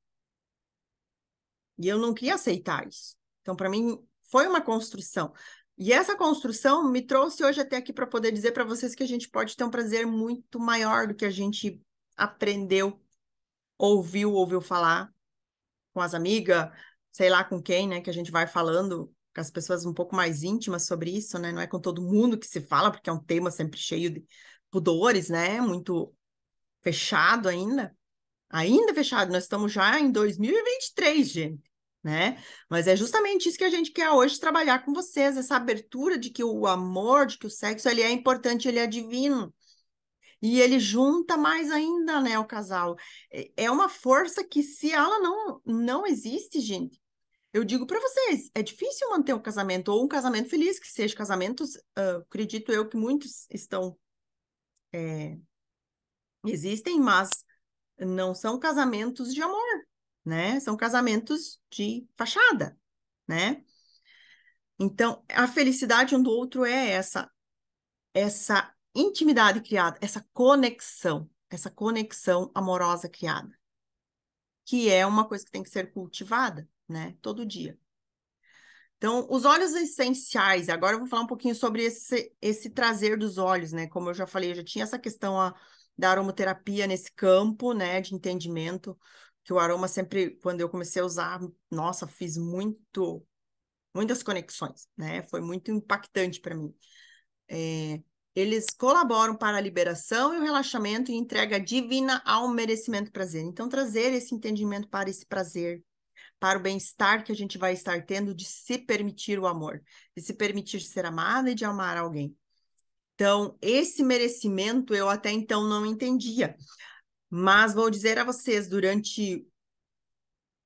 E eu não queria aceitar isso. Então, para mim, foi uma construção. E essa construção me trouxe hoje até aqui para poder dizer para vocês que a gente pode ter um prazer muito maior do que a gente aprendeu, ouviu, ouviu falar com as amigas, sei lá com quem, né, que a gente vai falando com as pessoas um pouco mais íntimas sobre isso, né? Não é com todo mundo que se fala, porque é um tema sempre cheio de pudores, né? Muito fechado ainda. Ainda fechado, nós estamos já em 2023, gente né? Mas é justamente isso que a gente quer hoje trabalhar com vocês, essa abertura de que o amor, de que o sexo, ele é importante, ele é divino. E ele junta mais ainda, né, o casal. É, é uma força que se ela não não existe, gente, eu digo para vocês, é difícil manter um casamento ou um casamento feliz que seja casamentos, uh, acredito eu que muitos estão é, existem, mas não são casamentos de amor, né? São casamentos de fachada, né? Então, a felicidade um do outro é essa essa intimidade criada, essa conexão, essa conexão amorosa criada, que é uma coisa que tem que ser cultivada, né? Todo dia. Então, os olhos essenciais, agora eu vou falar um pouquinho sobre esse, esse trazer dos olhos, né? Como eu já falei, eu já tinha essa questão a, ah, da aromoterapia nesse campo, né, de entendimento que o aroma sempre, quando eu comecei a usar, nossa, fiz muito, muitas conexões, né? Foi muito impactante para mim. É, eles colaboram para a liberação e o relaxamento e entrega divina ao merecimento prazer. Então, trazer esse entendimento para esse prazer, para o bem-estar que a gente vai estar tendo de se permitir o amor, de se permitir ser amada e de amar alguém. Então, esse merecimento eu até então não entendia. Mas vou dizer a vocês, durante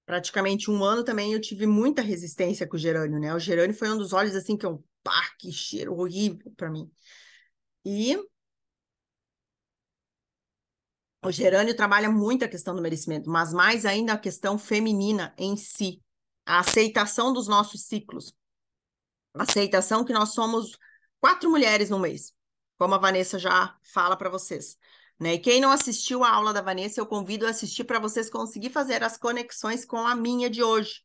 praticamente um ano também eu tive muita resistência com o gerânio, né? O gerânio foi um dos olhos assim que eu, pá, que cheiro horrível para mim. E o gerânio trabalha muito a questão do merecimento, mas mais ainda a questão feminina em si, a aceitação dos nossos ciclos. A aceitação que nós somos quatro mulheres no mês, como a Vanessa já fala para vocês. Né? E quem não assistiu a aula da Vanessa, eu convido a assistir para vocês conseguir fazer as conexões com a minha de hoje.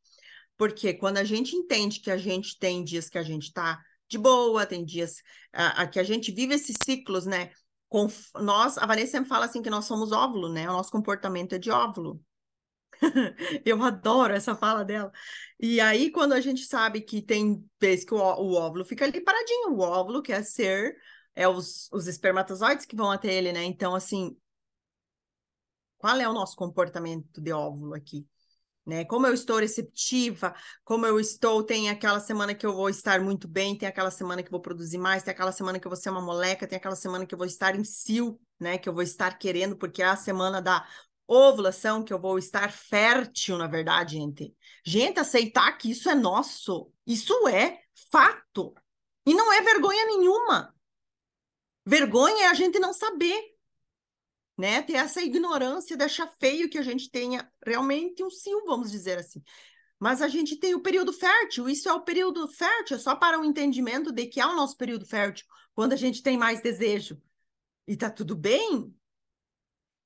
Porque quando a gente entende que a gente tem dias que a gente está de boa, tem dias a, a, que a gente vive esses ciclos, né? Com, nós, a Vanessa sempre fala assim que nós somos óvulo, né? O nosso comportamento é de óvulo. (laughs) Eu adoro essa fala dela. E aí, quando a gente sabe que tem vez que o, o óvulo fica ali paradinho, o óvulo quer ser é os, os espermatozoides que vão até ele, né? Então, assim, qual é o nosso comportamento de óvulo aqui? Né? Como eu estou receptiva, como eu estou, tem aquela semana que eu vou estar muito bem, tem aquela semana que eu vou produzir mais, tem aquela semana que eu vou ser uma moleca, tem aquela semana que eu vou estar em cio, né? Que eu vou estar querendo, porque é a semana da ovulação, que eu vou estar fértil, na verdade, gente. Gente, aceitar que isso é nosso, isso é fato. E não é vergonha nenhuma. Vergonha é a gente não saber, né? Ter essa ignorância, deixar feio que a gente tenha realmente um cio, vamos dizer assim. Mas a gente tem o período fértil, isso é o período fértil, é só para o entendimento de que há é o nosso período fértil, quando a gente tem mais desejo. E tá tudo bem?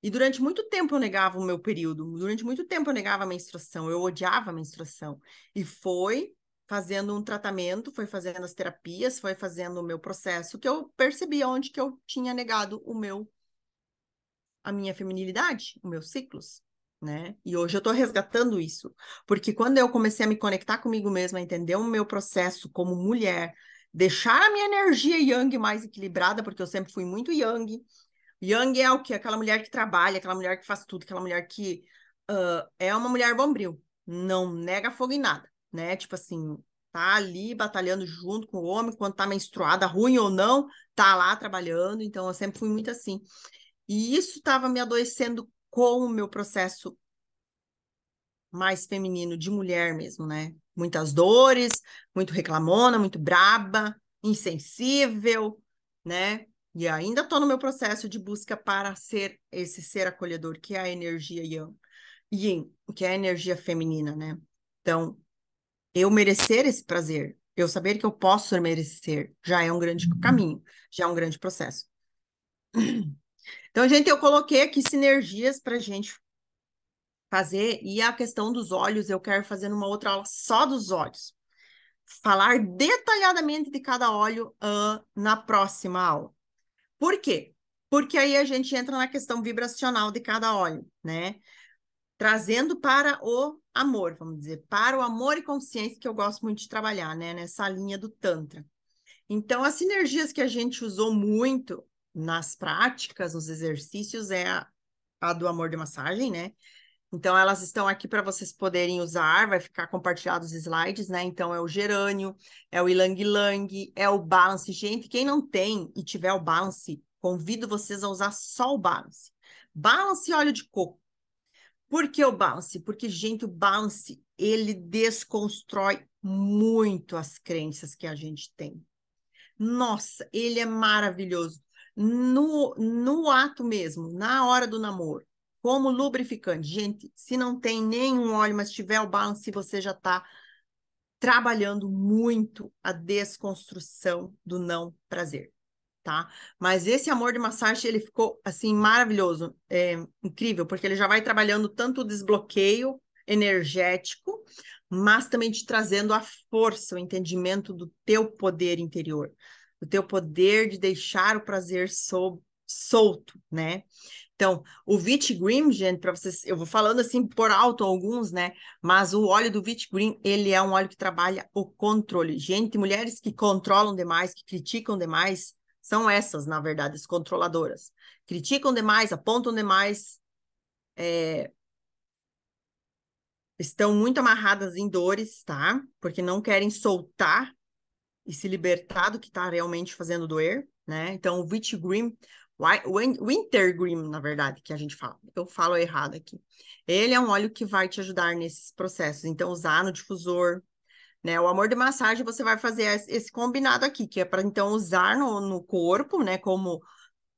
E durante muito tempo eu negava o meu período, durante muito tempo eu negava a menstruação, eu odiava a menstruação. E foi fazendo um tratamento, foi fazendo as terapias, foi fazendo o meu processo, que eu percebi onde que eu tinha negado o meu a minha feminilidade, os meus ciclos, né? E hoje eu tô resgatando isso, porque quando eu comecei a me conectar comigo mesma, entender o meu processo como mulher, deixar a minha energia yang mais equilibrada, porque eu sempre fui muito yang. Yang é o que aquela mulher que trabalha, aquela mulher que faz tudo, aquela mulher que uh, é uma mulher bombril, não nega fogo em nada né? Tipo assim, tá ali batalhando junto com o homem, quando tá menstruada, ruim ou não, tá lá trabalhando. Então, eu sempre fui muito assim. E isso estava me adoecendo com o meu processo mais feminino, de mulher mesmo, né? Muitas dores, muito reclamona, muito braba, insensível, né? E ainda tô no meu processo de busca para ser esse ser acolhedor, que é a energia yang, yin, que é a energia feminina, né? Então, eu merecer esse prazer, eu saber que eu posso merecer, já é um grande uhum. caminho, já é um grande processo. (clears throat) Então, gente, eu coloquei aqui sinergias para gente fazer, e a questão dos olhos, eu quero fazer numa outra aula só dos olhos. Falar detalhadamente de cada óleo uh, na próxima aula. Por quê? Porque aí a gente entra na questão vibracional de cada óleo, né? trazendo para o amor, vamos dizer, para o amor e consciência que eu gosto muito de trabalhar, né, nessa linha do tantra. Então, as sinergias que a gente usou muito nas práticas, nos exercícios é a, a do amor de massagem, né? Então, elas estão aqui para vocês poderem usar, vai ficar compartilhados os slides, né? Então, é o gerânio, é o ilang ilang, é o balance. Gente, quem não tem e tiver o balance, convido vocês a usar só o balance. Balance e óleo de coco. Por que o balance, Porque, gente, o balance ele desconstrói muito as crenças que a gente tem. Nossa, ele é maravilhoso. No, no ato mesmo, na hora do namoro, como lubrificante. Gente, se não tem nenhum óleo, mas tiver o balance, você já está trabalhando muito a desconstrução do não prazer tá? Mas esse amor de massagem, ele ficou, assim, maravilhoso, é, incrível, porque ele já vai trabalhando tanto o desbloqueio energético, mas também te trazendo a força, o entendimento do teu poder interior, do teu poder de deixar o prazer solto, né? Então, o green gente, para vocês, eu vou falando assim por alto alguns, né? Mas o óleo do green ele é um óleo que trabalha o controle. Gente, mulheres que controlam demais, que criticam demais, são essas, na verdade, as controladoras. Criticam demais, apontam demais, é... estão muito amarradas em dores, tá? Porque não querem soltar e se libertar do que está realmente fazendo doer, né? Então, o Wintergreen, na verdade, que a gente fala. Eu falo errado aqui. Ele é um óleo que vai te ajudar nesses processos. Então, usar no difusor, né? O amor de massagem você vai fazer esse combinado aqui, que é para então usar no, no corpo, né? Como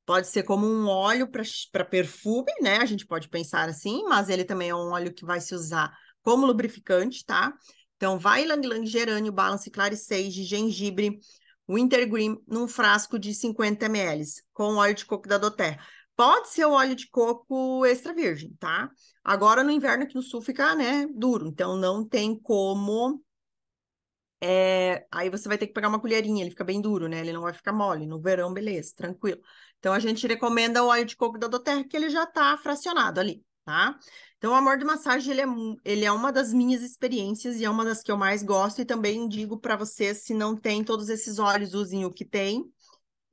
pode ser como um óleo para perfume, né? A gente pode pensar assim, mas ele também é um óleo que vai se usar como lubrificante, tá? Então, vai Lang Lang Gerânio Balance Clare 6 de gengibre Wintergreen num frasco de 50 ml com óleo de coco da Doterra. Pode ser o óleo de coco extra virgem, tá? Agora no inverno aqui no sul fica, né, duro, então não tem como é, aí você vai ter que pegar uma colherinha, ele fica bem duro, né? Ele não vai ficar mole. No verão, beleza, tranquilo. Então a gente recomenda o óleo de coco da Doterra, que ele já está fracionado ali, tá? Então o amor de massagem, ele é, ele é uma das minhas experiências e é uma das que eu mais gosto. E também digo para vocês, se não tem todos esses óleos, usem o que tem.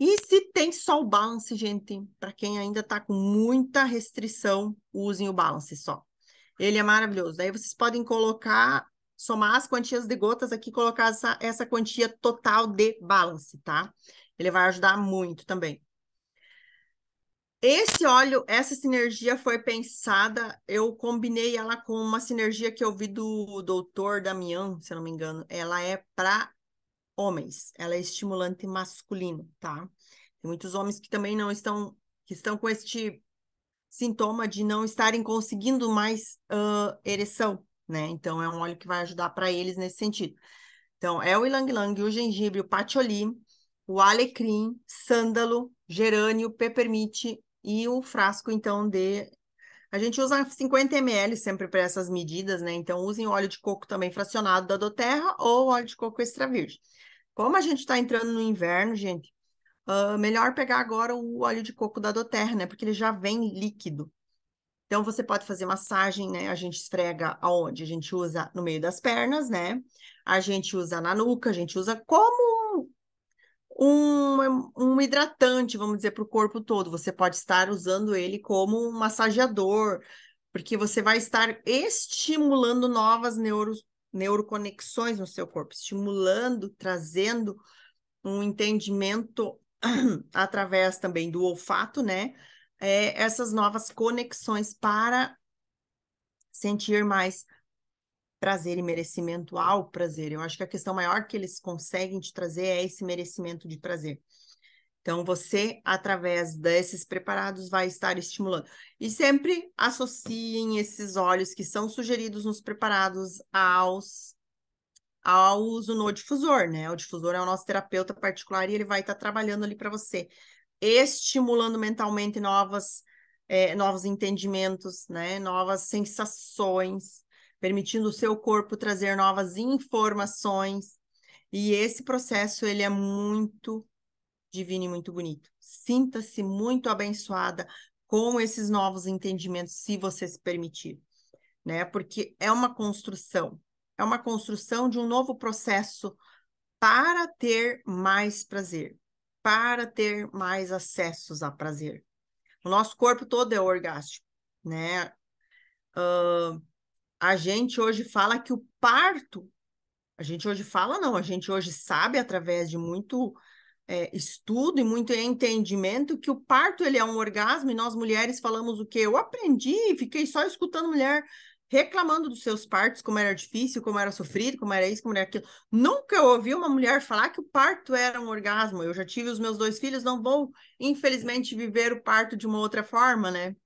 E se tem só o balance, gente, para quem ainda está com muita restrição, usem o balance só. Ele é maravilhoso. Daí vocês podem colocar somar as quantias de gotas aqui e colocar essa, essa quantia total de balance, tá? Ele vai ajudar muito também. Esse óleo, essa sinergia foi pensada, eu combinei ela com uma sinergia que eu vi do doutor Damião, se eu não me engano. Ela é para homens, ela é estimulante masculino, tá? Tem muitos homens que também não estão, que estão com este sintoma de não estarem conseguindo mais uh, ereção né? Então é um óleo que vai ajudar para eles nesse sentido. Então é o ylang ylang, o gengibre, o patchouli, o alecrim, sândalo, gerânio, peppermint e o frasco então de a gente usa 50 ml sempre para essas medidas, né? Então usem óleo de coco também fracionado da doTERRA ou óleo de coco extra virgem. Como a gente está entrando no inverno, gente, uh, melhor pegar agora o óleo de coco da doTERRA, né? Porque ele já vem líquido. Então, você pode fazer massagem, né? A gente esfrega aonde? A gente usa no meio das pernas, né? A gente usa na nuca, a gente usa como um, um hidratante, vamos dizer, para o corpo todo. Você pode estar usando ele como um massageador, porque você vai estar estimulando novas neuro, neuroconexões no seu corpo, estimulando, trazendo um entendimento (clears throat) através também do olfato, né? é, essas novas conexões para sentir mais prazer e merecimento ao prazer. Eu acho que a questão maior que eles conseguem te trazer é esse merecimento de prazer. Então, você, através desses preparados, vai estar estimulando. E sempre associem esses olhos que são sugeridos nos preparados aos ao uso no difusor, né? O difusor é o nosso terapeuta particular e ele vai estar tá trabalhando ali para você estimulando mentalmente novas, é, novos entendimentos, né? novas sensações, permitindo o seu corpo trazer novas informações. E esse processo ele é muito divino e muito bonito. Sinta-se muito abençoada com esses novos entendimentos, se você se permitir, né? Porque é uma construção, é uma construção de um novo processo para ter mais prazer, para ter mais acessos a prazer. O nosso corpo todo é orgástico, né? Uh, a gente hoje fala que o parto, a gente hoje fala não, a gente hoje sabe através de muito é, estudo e muito entendimento que o parto ele é um orgasmo e nós mulheres falamos o que eu aprendi, fiquei só escutando mulher reclamando dos seus partos, como era difícil, como era sofrido, como era isso, como era aquilo. Nunca ouvi uma mulher falar que o parto era um orgasmo. Eu já tive os meus dois filhos, não vou, infelizmente, viver o parto de uma outra forma, né?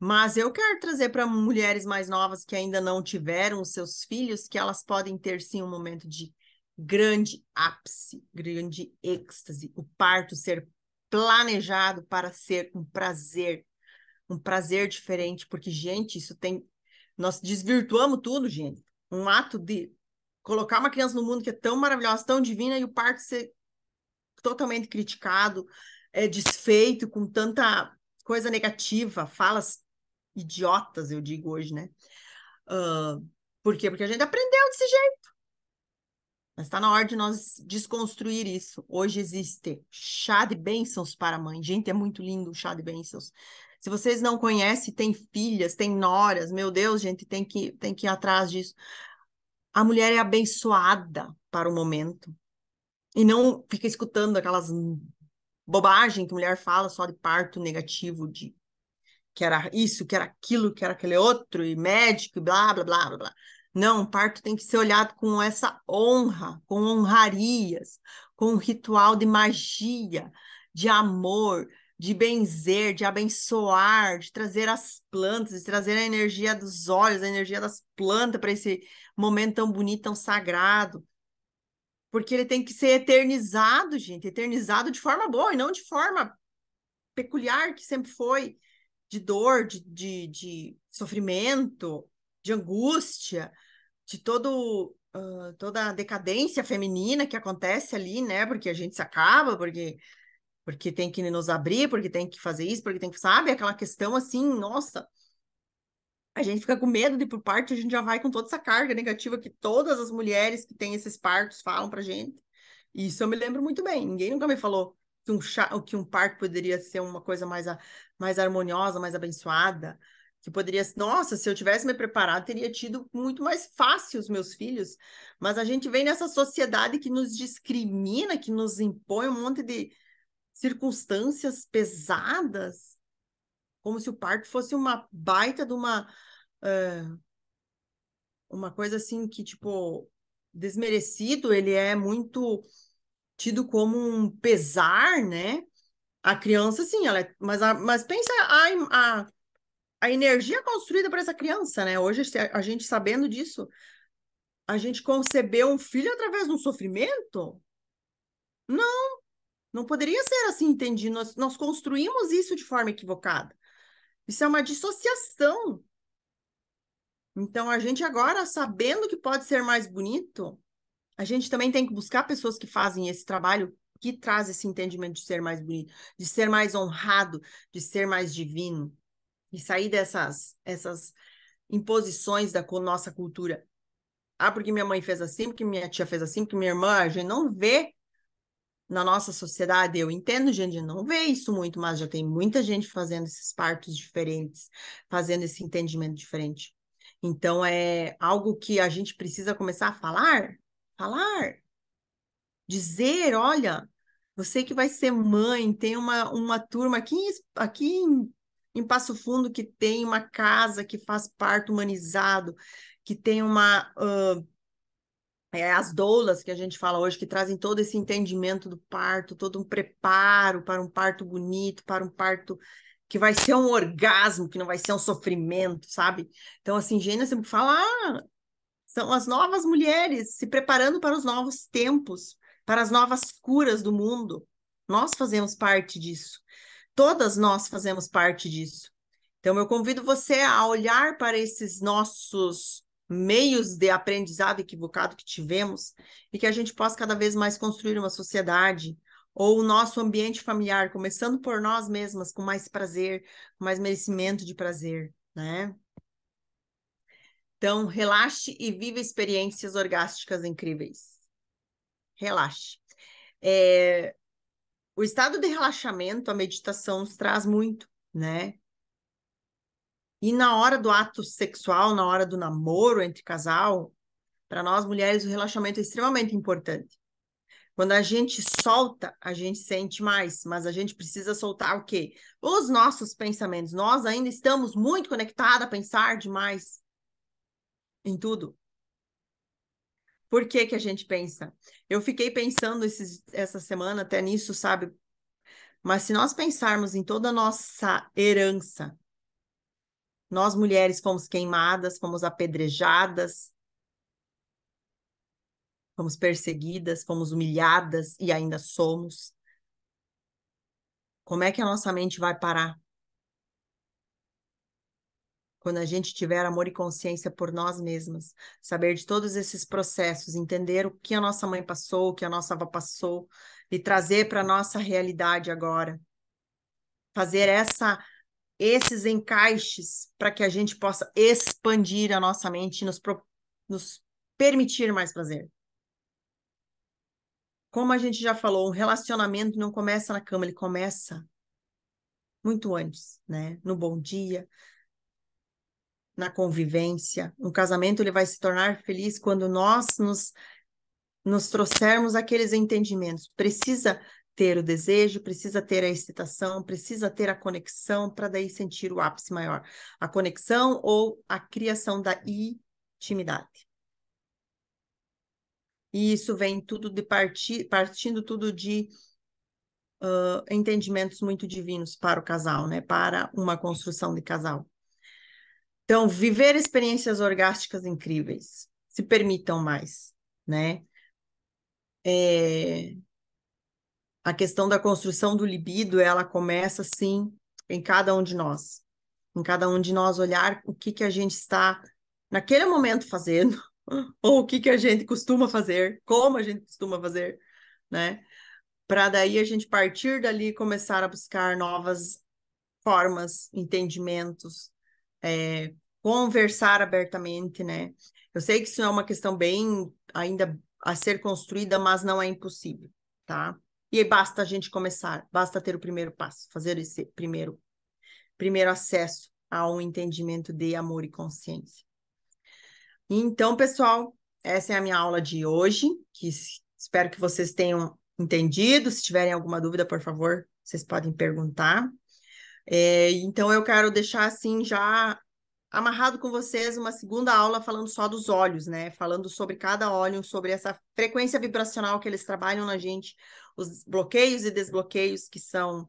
Mas eu quero trazer para mulheres mais novas que ainda não tiveram os seus filhos que elas podem ter sim um momento de grande ápice, grande êxtase, o parto ser planejado para ser um prazer, um prazer diferente, porque gente, isso tem nós desvirtuamos tudo, gente. Um ato de colocar uma criança no mundo que é tão maravilhosa, tão divina, e o parto ser totalmente criticado, é desfeito com tanta coisa negativa, falas idiotas, eu digo hoje, né? Uh, por quê? Porque a gente aprendeu desse jeito. Mas está na hora de nós desconstruir isso. Hoje existe chá de bênçãos para a mãe. Gente, é muito lindo o chá de bênçãos. Se vocês não conhecem, tem filhas, tem noras, meu Deus, gente, tem que, tem que ir atrás disso. A mulher é abençoada para o momento. E não fica escutando aquelas bobagem que a mulher fala só de parto negativo, de que era isso, que era aquilo, que era aquele outro, e médico, e blá, blá, blá, blá, blá. Não, parto tem que ser olhado com essa honra, com honrarias, com um ritual de magia, de amor, de benzer, de abençoar, de trazer as plantas, de trazer a energia dos olhos, a energia das plantas para esse momento tão bonito, tão sagrado. Porque ele tem que ser eternizado, gente, eternizado de forma boa e não de forma peculiar que sempre foi, de dor, de, de, de sofrimento, de angústia, de todo uh, toda a decadência feminina que acontece ali, né? Porque a gente se acaba, porque porque tem que nos abrir, porque tem que fazer isso, porque tem que, sabe, aquela questão assim, nossa. A gente fica com medo de por parto, a gente já vai com toda essa carga negativa que todas as mulheres que têm esses partos falam pra gente. Isso eu me lembro muito bem. Ninguém nunca me falou que um, chá, que um parto poderia ser uma coisa mais, mais harmoniosa, mais abençoada. Que poderia, nossa, se eu tivesse me preparado, teria tido muito mais fácil os meus filhos. Mas a gente vem nessa sociedade que nos discrimina, que nos impõe um monte de, circunstâncias pesadas, como se o parto fosse uma baita de uma. Uh, uma coisa assim que, tipo, desmerecido, ele é muito tido como um pesar, né? A criança, sim, ela é... mas, a... mas pensa a, a, a energia construída para essa criança, né? Hoje, a gente sabendo disso, a gente concebeu um filho através de um sofrimento? Não. Não poderia ser assim entendido. Nós, nós construímos isso de forma equivocada. Isso é uma dissociação. Então, a gente agora, sabendo que pode ser mais bonito, a gente também tem que buscar pessoas que fazem esse trabalho que traz esse entendimento de ser mais bonito, de ser mais honrado, de ser mais divino, e sair dessas essas imposições da nossa cultura. Ah, porque minha mãe fez assim, porque minha tia fez assim, porque minha irmã, a gente não vê na nossa sociedade, eu entendo, gente não vê isso muito, mas já tem muita gente fazendo esses partos diferentes, fazendo esse entendimento diferente. Então, é algo que a gente precisa começar a falar, falar, dizer, olha, você que vai ser mãe, tem uma, uma turma aqui, aqui em, em Passo Fundo que tem uma casa que faz parto humanizado, que tem uma... Uh, é, as doulas que a gente fala hoje, que trazem todo esse entendimento do parto, todo um preparo para um parto bonito, para um parto que vai ser um orgasmo, que não vai ser um sofrimento, sabe? Então, assim, Gênia sempre fala, ah, são as novas mulheres se preparando para os novos tempos, para as novas curas do mundo. Nós fazemos parte disso. Todas nós fazemos parte disso. Então, eu convido você a olhar para esses nossos meios de aprendizado equivocado que tivemos e que a gente possa cada vez mais construir uma sociedade ou o nosso ambiente familiar, começando por nós mesmas, com mais prazer, com mais merecimento de prazer, né? Então, relaxe e viva experiências orgásticas incríveis. Relaxe. É... O estado de relaxamento, a meditação nos traz muito, né? E na hora do ato sexual, na hora do namoro entre casal, para nós mulheres o relaxamento é extremamente importante. Quando a gente solta, a gente sente mais, mas a gente precisa soltar o quê? Os nossos pensamentos. Nós ainda estamos muito conectados a pensar demais em tudo. Por que, que a gente pensa? Eu fiquei pensando esses, essa semana até nisso, sabe? Mas se nós pensarmos em toda a nossa herança, nós mulheres fomos queimadas, fomos apedrejadas, fomos perseguidas, fomos humilhadas e ainda somos. Como é que a nossa mente vai parar? Quando a gente tiver amor e consciência por nós mesmas, saber de todos esses processos, entender o que a nossa mãe passou, o que a nossa avó passou, e trazer para a nossa realidade agora. Fazer essa esses encaixes para que a gente possa expandir a nossa mente e nos, pro... nos permitir mais prazer. Como a gente já falou, um relacionamento não começa na cama, ele começa muito antes, né? No bom dia, na convivência. Um casamento ele vai se tornar feliz quando nós nos nos trouxermos aqueles entendimentos. Precisa ter o desejo, precisa ter a excitação, precisa ter a conexão para daí sentir o ápice maior. A conexão ou a criação da intimidade. E isso vem tudo de partir, partindo tudo de uh, entendimentos muito divinos para o casal, né? Para uma construção de casal. Então, viver experiências orgásticas incríveis, se permitam mais, né? É, a questão da construção do libido, ela começa sim em cada um de nós. Em cada um de nós olhar o que que a gente está naquele momento fazendo, (laughs) ou o que que a gente costuma fazer, como a gente costuma fazer, né? Para daí a gente partir dali começar a buscar novas formas, entendimentos, é, conversar abertamente, né? Eu sei que isso é uma questão bem ainda a ser construída, mas não é impossível, tá? E aí basta a gente começar, basta ter o primeiro passo, fazer esse primeiro, primeiro acesso a um entendimento de amor e consciência. Então, pessoal, essa é a minha aula de hoje, que espero que vocês tenham entendido. Se tiverem alguma dúvida, por favor, vocês podem perguntar. É, então, eu quero deixar assim já amarrado com vocês uma segunda aula falando só dos olhos, né? Falando sobre cada óleo, sobre essa frequência vibracional que eles trabalham na gente, os bloqueios e desbloqueios que são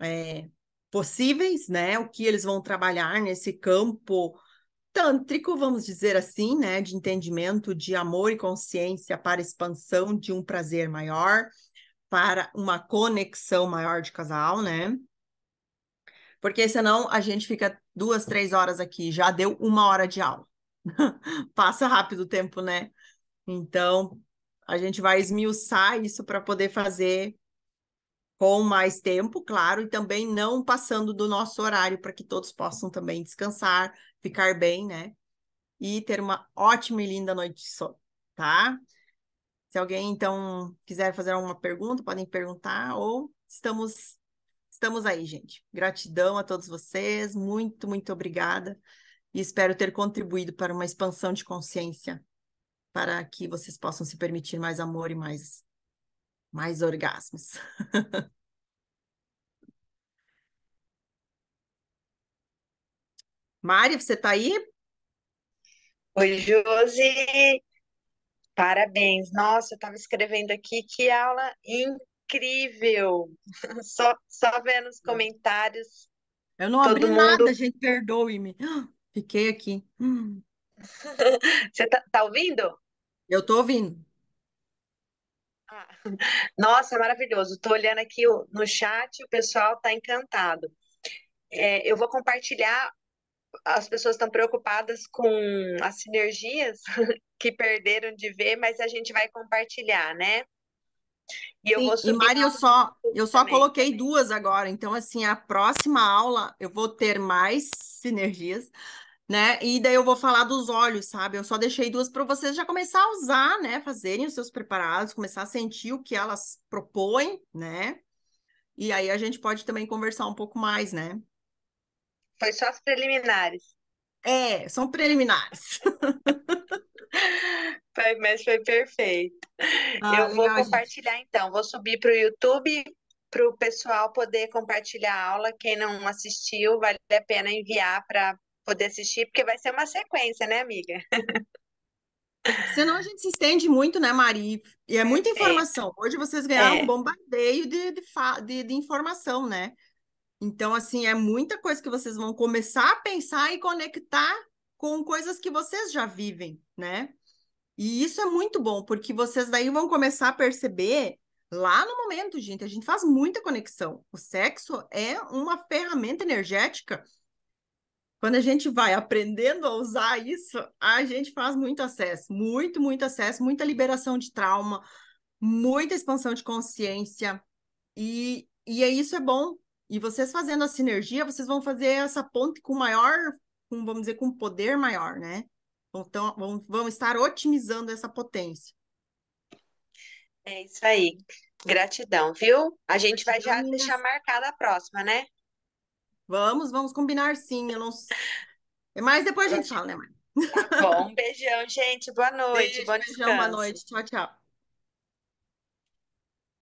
é, possíveis, né? O que eles vão trabalhar nesse campo tântrico, vamos dizer assim, né? De entendimento de amor e consciência para expansão de um prazer maior, para uma conexão maior de casal, né? Porque senão a gente fica duas, três horas aqui, já deu uma hora de aula. (laughs) Passa rápido o tempo, né? Então, a gente vai esmiuçar isso para poder fazer com mais tempo, claro, e também não passando do nosso horário para que todos possam também descansar, ficar bem, né? E ter uma ótima e linda noite de sono, tá? Se alguém então quiser fazer alguma pergunta, podem perguntar ou estamos estamos aí, gente. Gratidão a todos vocês, muito, muito obrigada e espero ter contribuído para uma expansão de consciência para que vocês possam se permitir mais amor e mais, mais orgasmos. (laughs) Mari, você está aí? Oi, Josi. Parabéns. Nossa, eu estava escrevendo aqui que aula incrível. (laughs) Só, só vendo os comentários. Eu não Todo abri mundo... nada, gente, perdoe-me. (gasps) Fiquei aqui. Hum. (laughs) Você tá, tá ouvindo? Eu tô ouvindo. Nossa, ah, (laughs) nossa, maravilhoso. Estou olhando aqui no chat, o pessoal está encantado. É, eu vou compartilhar. As pessoas estão preocupadas com as sinergias (laughs) que perderam de ver, mas a gente vai compartilhar, né? E eu Sim, vou subir. E Mari, eu só, eu só também. coloquei duas agora. Então, assim, a próxima aula eu vou ter mais sinergias, né? E daí eu vou falar dos olhos, sabe? Eu só deixei duas para vocês já começar a usar, né? Fazerem os seus preparados, começar a sentir o que elas propõem, né? E aí a gente pode também conversar um pouco mais, né? Foi só as preliminares. É, são preliminares. (laughs) Mas foi perfeito. Ah, eu legal, vou compartilhar gente. então, vou subir para o YouTube para o pessoal poder compartilhar a aula. Quem não assistiu, vale a pena enviar para poder assistir, porque vai ser uma sequência, né, amiga? Senão a gente se estende muito, né, Mari? E é muita é. informação. É. Hoje vocês ganharam é. um bombardeio de, de, de, de informação, né? Então, assim, é muita coisa que vocês vão começar a pensar e conectar com coisas que vocês já vivem, né? E isso é muito bom, porque vocês daí vão começar a perceber lá no momento, gente, a gente faz muita conexão. O sexo é uma ferramenta energética quando a gente vai aprendendo a usar isso, a gente faz muito acesso, muito, muito acesso, muita liberação de trauma, muita expansão de consciência. E, e é isso é bom. E vocês fazendo a sinergia, vocês vão fazer essa ponte com maior, com, vamos dizer, com poder maior, né? Então, vão, vão estar otimizando essa potência. É isso aí. Gratidão, viu? A gente vai já minha... deixar marcada a próxima, né? Vamos, vamos combinar sim. Eu não... É Mas depois a tá gente fala, né, mãe? Tá bom, um beijão, gente. Boa noite. Beijo, beijão, boa noite. Tchau, tchau.